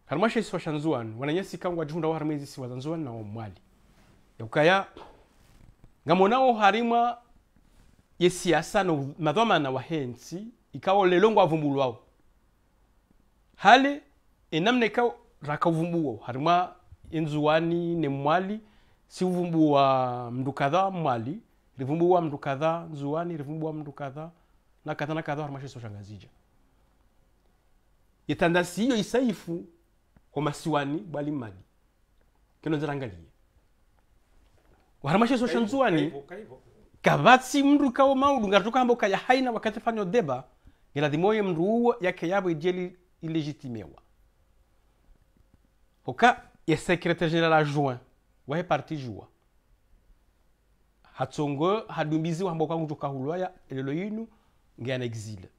harumashesi washanzuwanu wananyesi kangwa jihunda waharumwezi siwazanzuwanu na omwali yakukaya ngamonawo halimwa yesiyasa no madhamana wahensi ikawo lelo ngwavumbulwawo hale enamna ikawo rakavumbuwo harima enzuwani ne mwali siuvumbuwa mndu kadha mwali rivumbuwa mndu kadha nzuwani rivumbuwa mndu kadha na kadha na kadha harimwa shesosangazija yetandasi iyo isaifu omasiwani bwali mmadi kino nzirangalie wahamasheso nzuani kavatsi mndu kawo maulu ngatokamba ukaya haina wakati fanyo deba ngilathimoye mndu uwo yake yabo ijeli ilegitimewa hoka ye secretaire general adjoint wahe parti juwa hatsongo hadumbiziwa hamba kwangu tokahulwaya elelo yinu ngean exile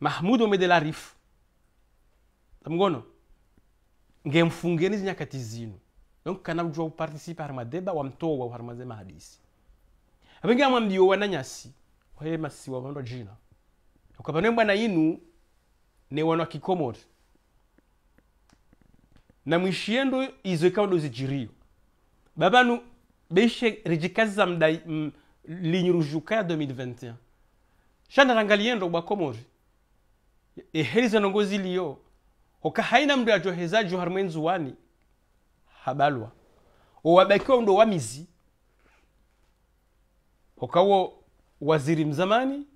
mahmud omedelarif tamgono ngemfungeni zinyakati zinu donc kana kujua kupartisipa hari wamtowa uhari mahadisi apengi amwa mdiowa na nyasi jina ukapanwe bwana inu ne wanwa kikomori na mwishiendo izo ikawa dozijirio babanu beshe rijikaza mdai m, linyirujuka ya 2021 shandarangaliendo bwa komori eheri zanongozi liyo hoka haina mndu yajohezajo harimwenzuwani habalwa owabakiwa ndo wamizi hokawo waziri mzamani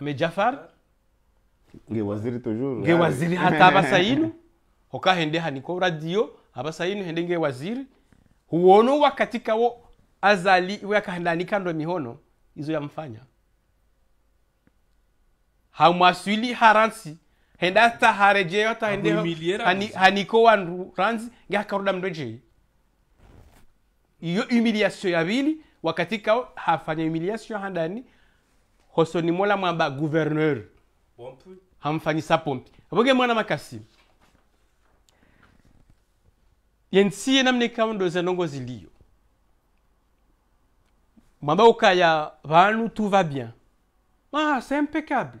ame jafar nge waziri toujours nge waziri hata abasainu oka hende haniko radio abasainu hende nge waziri huono wakati kawo azali iwe ndo mihono izo yamfanya hamwaswili haransi henda atahare jeyo atahendeho ranzi ngahakaruda mndo iyo humiliation yavili wakati kao hafanya humiliation handani hosoni mola mwamba gouverneur hamfanyisa pompi aboge mwana makasi yensiye namne kao ndoza ndongo ziliyo mwamba ukaya vanu tuva va bien ah c'est impeccable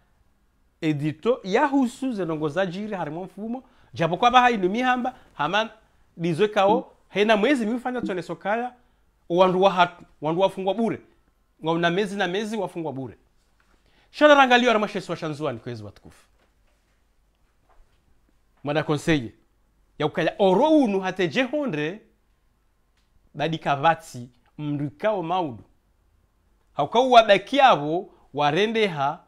edito za jiri harimo mfumo japokuwa bahayinu mihamba hama dizwe kao hena mwezi miufanya tone sokaya wandu wa hatu wandu wafungwa bure na mezi na mezi wafungwa bure shanarangalio aramashesi ni kwezi watukufu mwana konseye yaukaya oro unu hate hatejehonde badikavatsi mndu ikao maudu haukauwabakiavo warendeha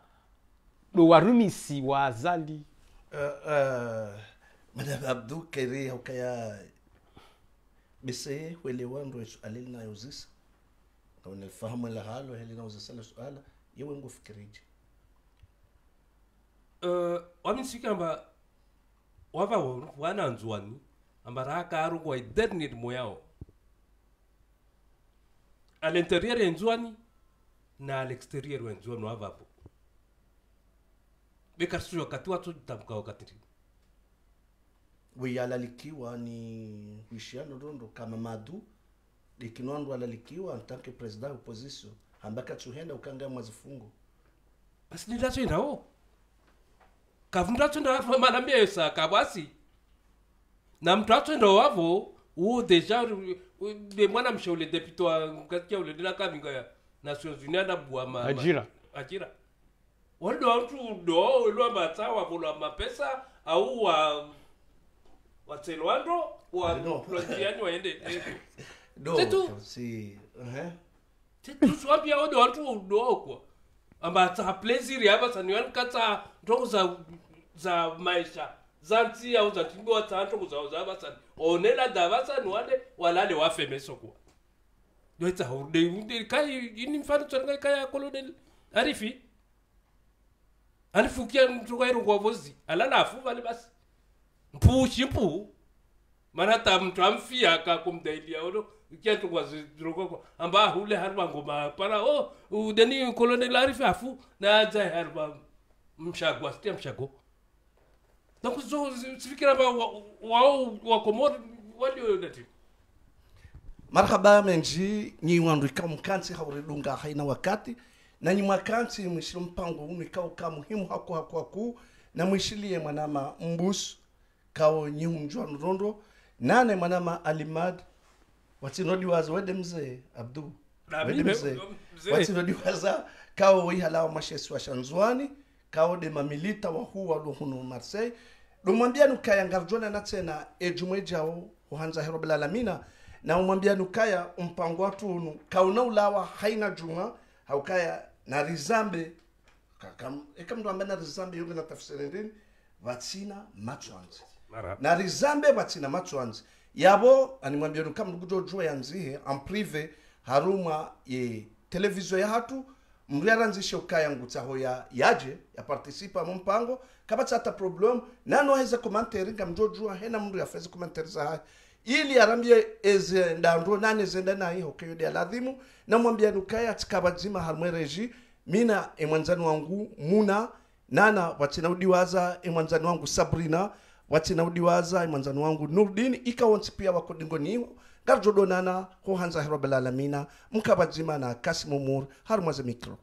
ɗo warumisi wa azali eh, eh, madame abdu kere hokaya ɓese welewa ndo sualeli nayo zisa naonelfahamu la halo heli naozisala suala yewe ngofikirije uh, wamisikamba wava wananzwani amba raka arungwa moyao à l'intérieur ya na à l'extérieur ya wavapo beka wakati watu ni huishiano rondo kama madu likinwandu alalikiwa ntanke presida opposition ambaka chuhenda ukanga mwazifungo basi ndindachoindawo kavu kabwasi na mtu achoindawo wavo uwo deja de mwana mshaule depute wa kaia uledela kavinga nations ajira ajira walido ndo welwa matsa wavulwa mapesa au wa watselwando waplatiani waende tetu tetu swapya wode wanthuudokwa ambatsa pleziri apa saniwanikatsa nthongo za za maisha zansi au zatimbiwa tsa nthongo zawo za vasani onela da vasani wale walale wafemesokuwa doetsa kai ini mfano tsonengai kaya kolonel arifi anifukia mtu kwa vozi alala afu vale basi mpu chimpu maana ta mtu amfia akakumdailia ono kiatu kwa ziroko amba hule harba ngoma para o oh, udeni koloni larifi afu na aja harba mshago astia mshago na zo sifikira ba wao wa komori walio nati marhaba menji nyi wandu mkansi hauridunga haina wakati na nanyuma kansi mwishili mpango umi ikao ka muhimu haku haku haku na mwishilie manama mbus kao nyihu mjua nurondo nane manama alimad watinodi waza wede mzee abdu wede mzee watsinodiwaza kao wihalao mashesu wa shanzwani kao de mamilita wa huu wahu walohunu marsei lumwambia nukaya ngarjona na tsena ejumwe jao uhanza herobel alamina na umwambia nukaya umpango watu unu kauna ulawa haina juma haukaya na rizambe ekamndombe e na rizambe yonge natafsira ndini vatsina matsvanzi na rizambe vatsina matsvanzi yavo animwambia nikamnikutojua yanzihe amprive harumwa ye televiziyo yahatu mri aranzishe ukayangutsaho ya yaje participa mu mpango ta problem nanoaheza komanteri ngamjojua hena mri afeze komanteriza hayi ili arambie eze ndandro nane zenda nayi hokeyode aladhimu namwambia nukaya atika vazima harumwereji mina emwanzani wangu muna nana watinaudiwaza emwanzani wangu sabrina watinaudiwaza emwanzani wangu nurdin ikawonsi pia wakodingoniho ngarjodonana hohanza herobelalamina mkavazima na kasimumur harumwaze mikro